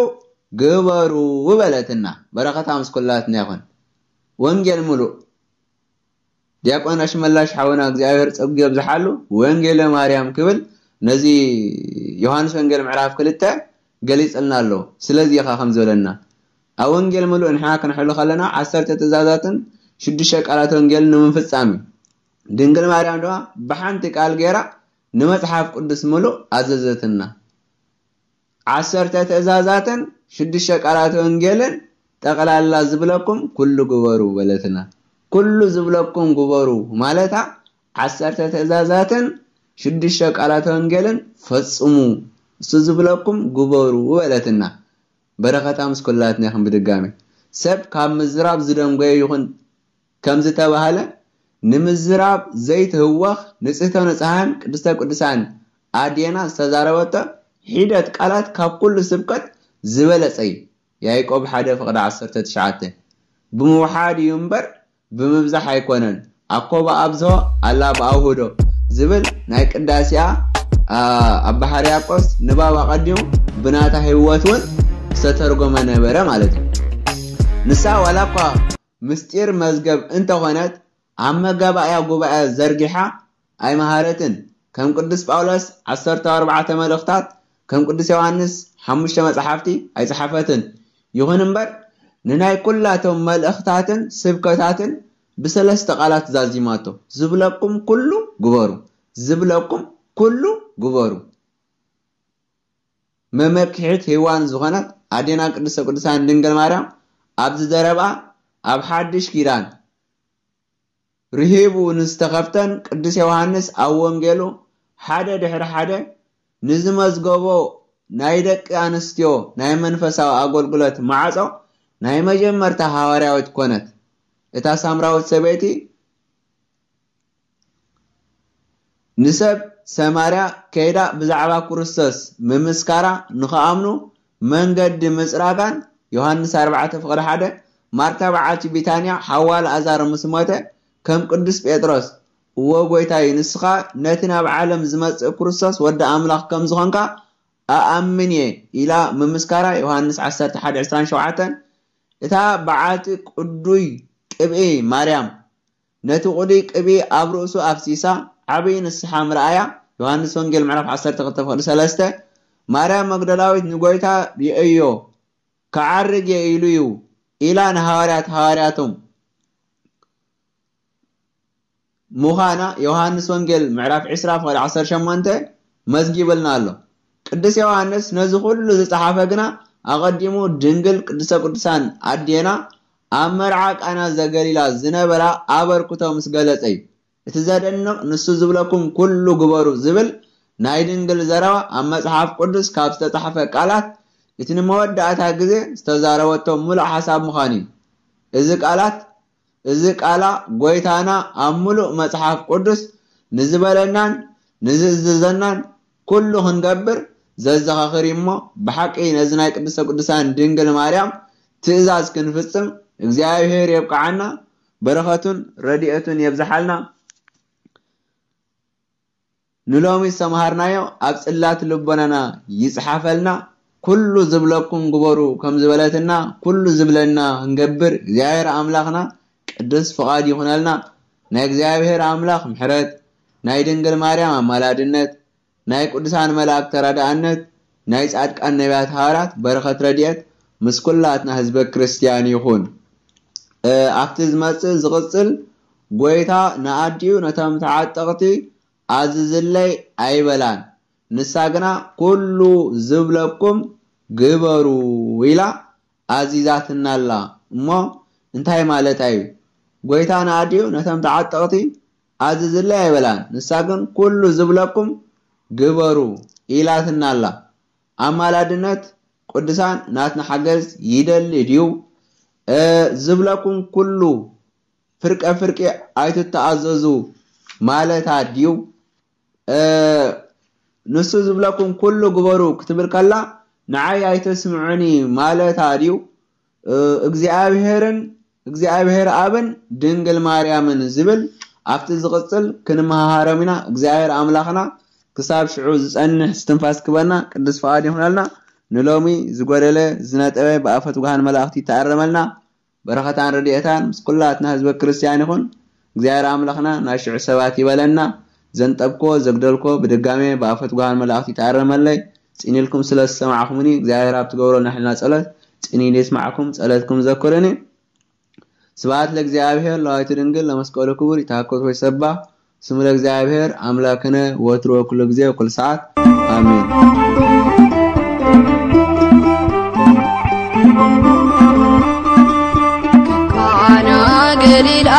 ግበሩ በለትና በረኸታ ምስ ኩላትና ይኹን ወንጌል ሙሉእ ዲያቆን ኣሽመላሽ ሓውና እግዚኣብሔር ፀጊ የብዝሓሉ ወንጌለ ማርያም ክብል ነዚ ዮሃንስ ወንጌል ምዕራፍ ክልተ ገሊፅልና ኣሎ ስለዚ ኢኻ ከም ዝበለና ኣብ ወንጌል ምሉእ ንሕና ክንሕሉ ከለና ዓሰርተ ትእዛዛትን ሽዱሽተ ቃላት ወንጌል ንምንፍፃም እዩ ድንግል ማርያም ድማ ብሓንቲ ቃል ገይራ ንመፅሓፍ ቅዱስ ምሉእ ኣዘዘትና ዓሰርተ ትእዛዛትን ሽዱሽተ ቃላት ወንጌልን ጠቕላላ ዝብለኩም ኩሉ ግበሩ በለትና ኩሉ ዝብለኩም ግበሩ ማለታ ዓሰርተ ትእዛዛትን ሽዱሽተ ቃላት ወንጌልን ፈፅሙ እሱ ዝብለኩም ግበሩ በለትና በረኸታ ምስ ኩላትና ይኹን ብድጋሚ ሰብ ካብ ምዝራብ ዝደንጎየ ይኹን ከምዝተባሃለ ንምዝራብ ዘይትህወኽ ንጽህተ ነፀሃን ቅድስተ ቅዱሳን ኣዴና ዝተዛረበቶ ሒደት ቃላት ካብ ኩሉ ስብከት ዝበለጸ እዩ ያዕቆብ 1 ፍቕዲ 19 ብምውሓድ እዩ እምበር ብምብዛሕ ኣይኮነን ኣኮባ ኣብዞ ኣላ ብኣውህዶ ዝብል ናይ ቅዳሲኣ ኣባ ሕርያቆስ ንባብ ኣቐዲሙ ብናታ ህወት እውን ዝተተርጎመ ነበረ ማለት እዩ ንሳ ዋላ እኳ ምስጢር መዝገብ እንተኾነት ኣብ መጋባእያ ጉባኤ ዘርጊሓ ኣይመሃረትን ከም ቅዱስ ጳውሎስ 14 መልእኽታት ከም ቅዱስ ዮሃንስ 5 መፅሓፍቲ ኣይፅሓፈትን ይኹን እምበር ንናይ ኩላቶም መልእኽታትን ስብከታትን ብሰለስተ ቓላት ዛዚማቶ ዝብለኩም ኩሉ ግበሩ ዝብለኩም ኩሉ ግበሩ መመክሒት ህዋን ዝኾነት ኣዴና ቅድስተ ቅዱሳን ድንግል ማርያም ኣብዚ ዘረባ ኣብ ሓድሽ ኪዳን ርሂቡ ንዝተኸፍተን ቅዱስ ዮሃንስ ኣብ ወንጌሉ ሓደ ድሕሪ ሓደ ንዝመዝገቦ ናይ ደቂ ኣንስትዮ ናይ መንፈሳዊ ኣገልግሎት ማዕፆ ናይ መጀመርታ ሃዋርያዊት ኮነት እታ ሳምራዊት ሰበይቲ ንሰብ ሰማርያ ከይዳ ብዛዕባ ክርስቶስ ምምስካራ ንኽኣምኑ መንገዲ ምፅራጋን ዮሃንስ 4 ፍቕሪ 1 ማርታ በዓልቲ ቢታንያ ሓዋል ኣዛር ምስ ሞተ ከም ቅዱስ ጴጥሮስ እዎ ጎይታይ ንስኻ ነቲ ናብ ዓለም ዝመፅእ ክርስቶስ ወዲ ኣምላኽ ከም ዝኾንካ ኣኣምን እየ ኢላ ምምስካራ ዮሃንስ 1127 እታ በዓልቲ ቅዱይ ቅብኢ ማርያም ነቲ ቁዱይ ቅብኢ ኣብ ርእሱ ኣፍሲሳ ዓብዪ ንስሓ ምርኣያ ዮሃንስ ወንጌል ምዕራፍ 12 ማርያም መግደላዊት ንጎይታ የእዮ ከዓርግ የኢሉ እዩ ኢላ ንሃዋርያት ሃዋርያቶም ሙኻና ዮሐንስ ወንጌል ምዕራፍ 20 ፍቅዲ 18 መዝጊብልና ኣሎ ቅዱስ ዮሃንስ ነዚ ኩሉ ዝፀሓፈ ግና ኣቐዲሙ ድንግል ቅዱሰ ቅዱሳን ኣዴና ኣብ መርዓ ቃና ዘገሊላ ዝነበራ ኣበርክቶ ምስ ገለፀ እዩ እቲ ዘደንቕ ንሱ ዝብለኩም ኩሉ ግበሩ ዝብል ናይ ድንግል ዘረባ ኣብ መፅሓፍ ቅዱስ ካብ ዝተፃሓፈ ቃላት እቲ ንመወዳእታ ግዜ ዝተዛረበቶ ሙሉእ ሓሳብ ምዃን እዩ እዚ ቃላት እዚ ቃላ ጎይታና ኣብ ሙሉእ መፅሓፍ ቅዱስ ንዝበለናን ንዝዝዘናን ኩሉ ክንገብር ዘዘኻኽሪ እሞ ብሓቂ ነዚ ናይ ቅድስተ ቅዱሳን ድንግል ማርያም ትእዛዝ ክንፍፅም እግዚኣብሄር የብቃዓና በረኸቱን ረድኦቱን የብዝሓልና ንሎሚ ዝተምሃርናዮ ኣብ ፅላት ልቦናና ይፅሓፈልና ኩሉ ዝብለኩም ግበሩ ከም ዝበለትና ኩሉ ዝብለና ክንገብር እግዚኣብሔር ኣምላኽና ቅዱስ ፍቓድ ይኹነልና ናይ እግዚኣብሔር ኣምላኽ ምሕረት ናይ ድንግል ማርያም ኣማላድነት ናይ ቅዱሳን መላእክ ተራዳእነት ናይ ጻድቃን ነብያት ሃዋርያት በረኸት ረድኤት ምስ ኩላትና ህዝበ ክርስትያን ይኹን ኣብቲ ዝመፅእ ዝቕፅል ጎይታ ንኣዲኡ ነቶም ተዓጠቕቲ ኣዝዝለይ ኣይበላን ንሳ ግና ኩሉ ዝብለኩም ግበሩ ኢላ ኣዚዛትናላ እሞ እንታይ ማለታ እዩ ጎይታ ንኣድዩ ነቶም ተዓጠቕቲ ኣዝዝለ ይበላን ንሳ ግን ኩሉ ዝብለኩም ግበሩ ኢላትና ኣላ ኣማላድነት ቅዱሳን ናትና ሓገዝ ይደሊ ድዩ ዝብለኩም ኩሉ ፍርቀ ፍርቂ ኣይትተኣዘዙ ማለታ ድዩ ንሱ ዝብለኩም ኩሉ ግበሩ ክትብል ከላ ንዓይ ኣይተስምዑኒ ማለታ ድዩ እግዚኣብሄርን እግዚኣብሔር ኣብን ድንግል ማርያምን ዝብል ኣብቲ ዝቕፅል ክንመሃሃሮም ኢና እግዚኣብሔር ኣምላኽና ክሳብ ሽዑ ዝፀንሕ ዝትንፋስ ክበና ቅዱስ ፍቓድ ይኹነልና ንሎሚ ዝጎደለ ዝነጠበ ብኣፈት ውሃን መላእኽቲ ተኣረመልና በረኸታን ረድኤታን ምስ ኩላትና ህዝበ ክርስትያን ይኹን እግዚኣብሔር ኣምላኽና ናይ ሽዑ ሰባት ይበለና ዘንጠብኮ ዘግደልኮ ብድጋሚ ብኣፈት ጓሃን መላእኽቲ ተኣረመለይ ፅኒልኩም ስለ ዝሰማዕኹምኒ እግዚኣብሔር ኣብ ትገብሮ ናሕልና ፀሎት ፅኒን የስማዕኩም ፀለትኩም ዘክርኒ ስብሐት ለእግዚአብሔር ለዋይቱ ድንግል ለመስቀሉ ክቡር ይታኮት ወይ ሰባ ስሙ ለእግዚአብሔር አምላክነ ወትሮ ኩሉ ጊዜ ኩል ሰዓት አሜን። ገሊላ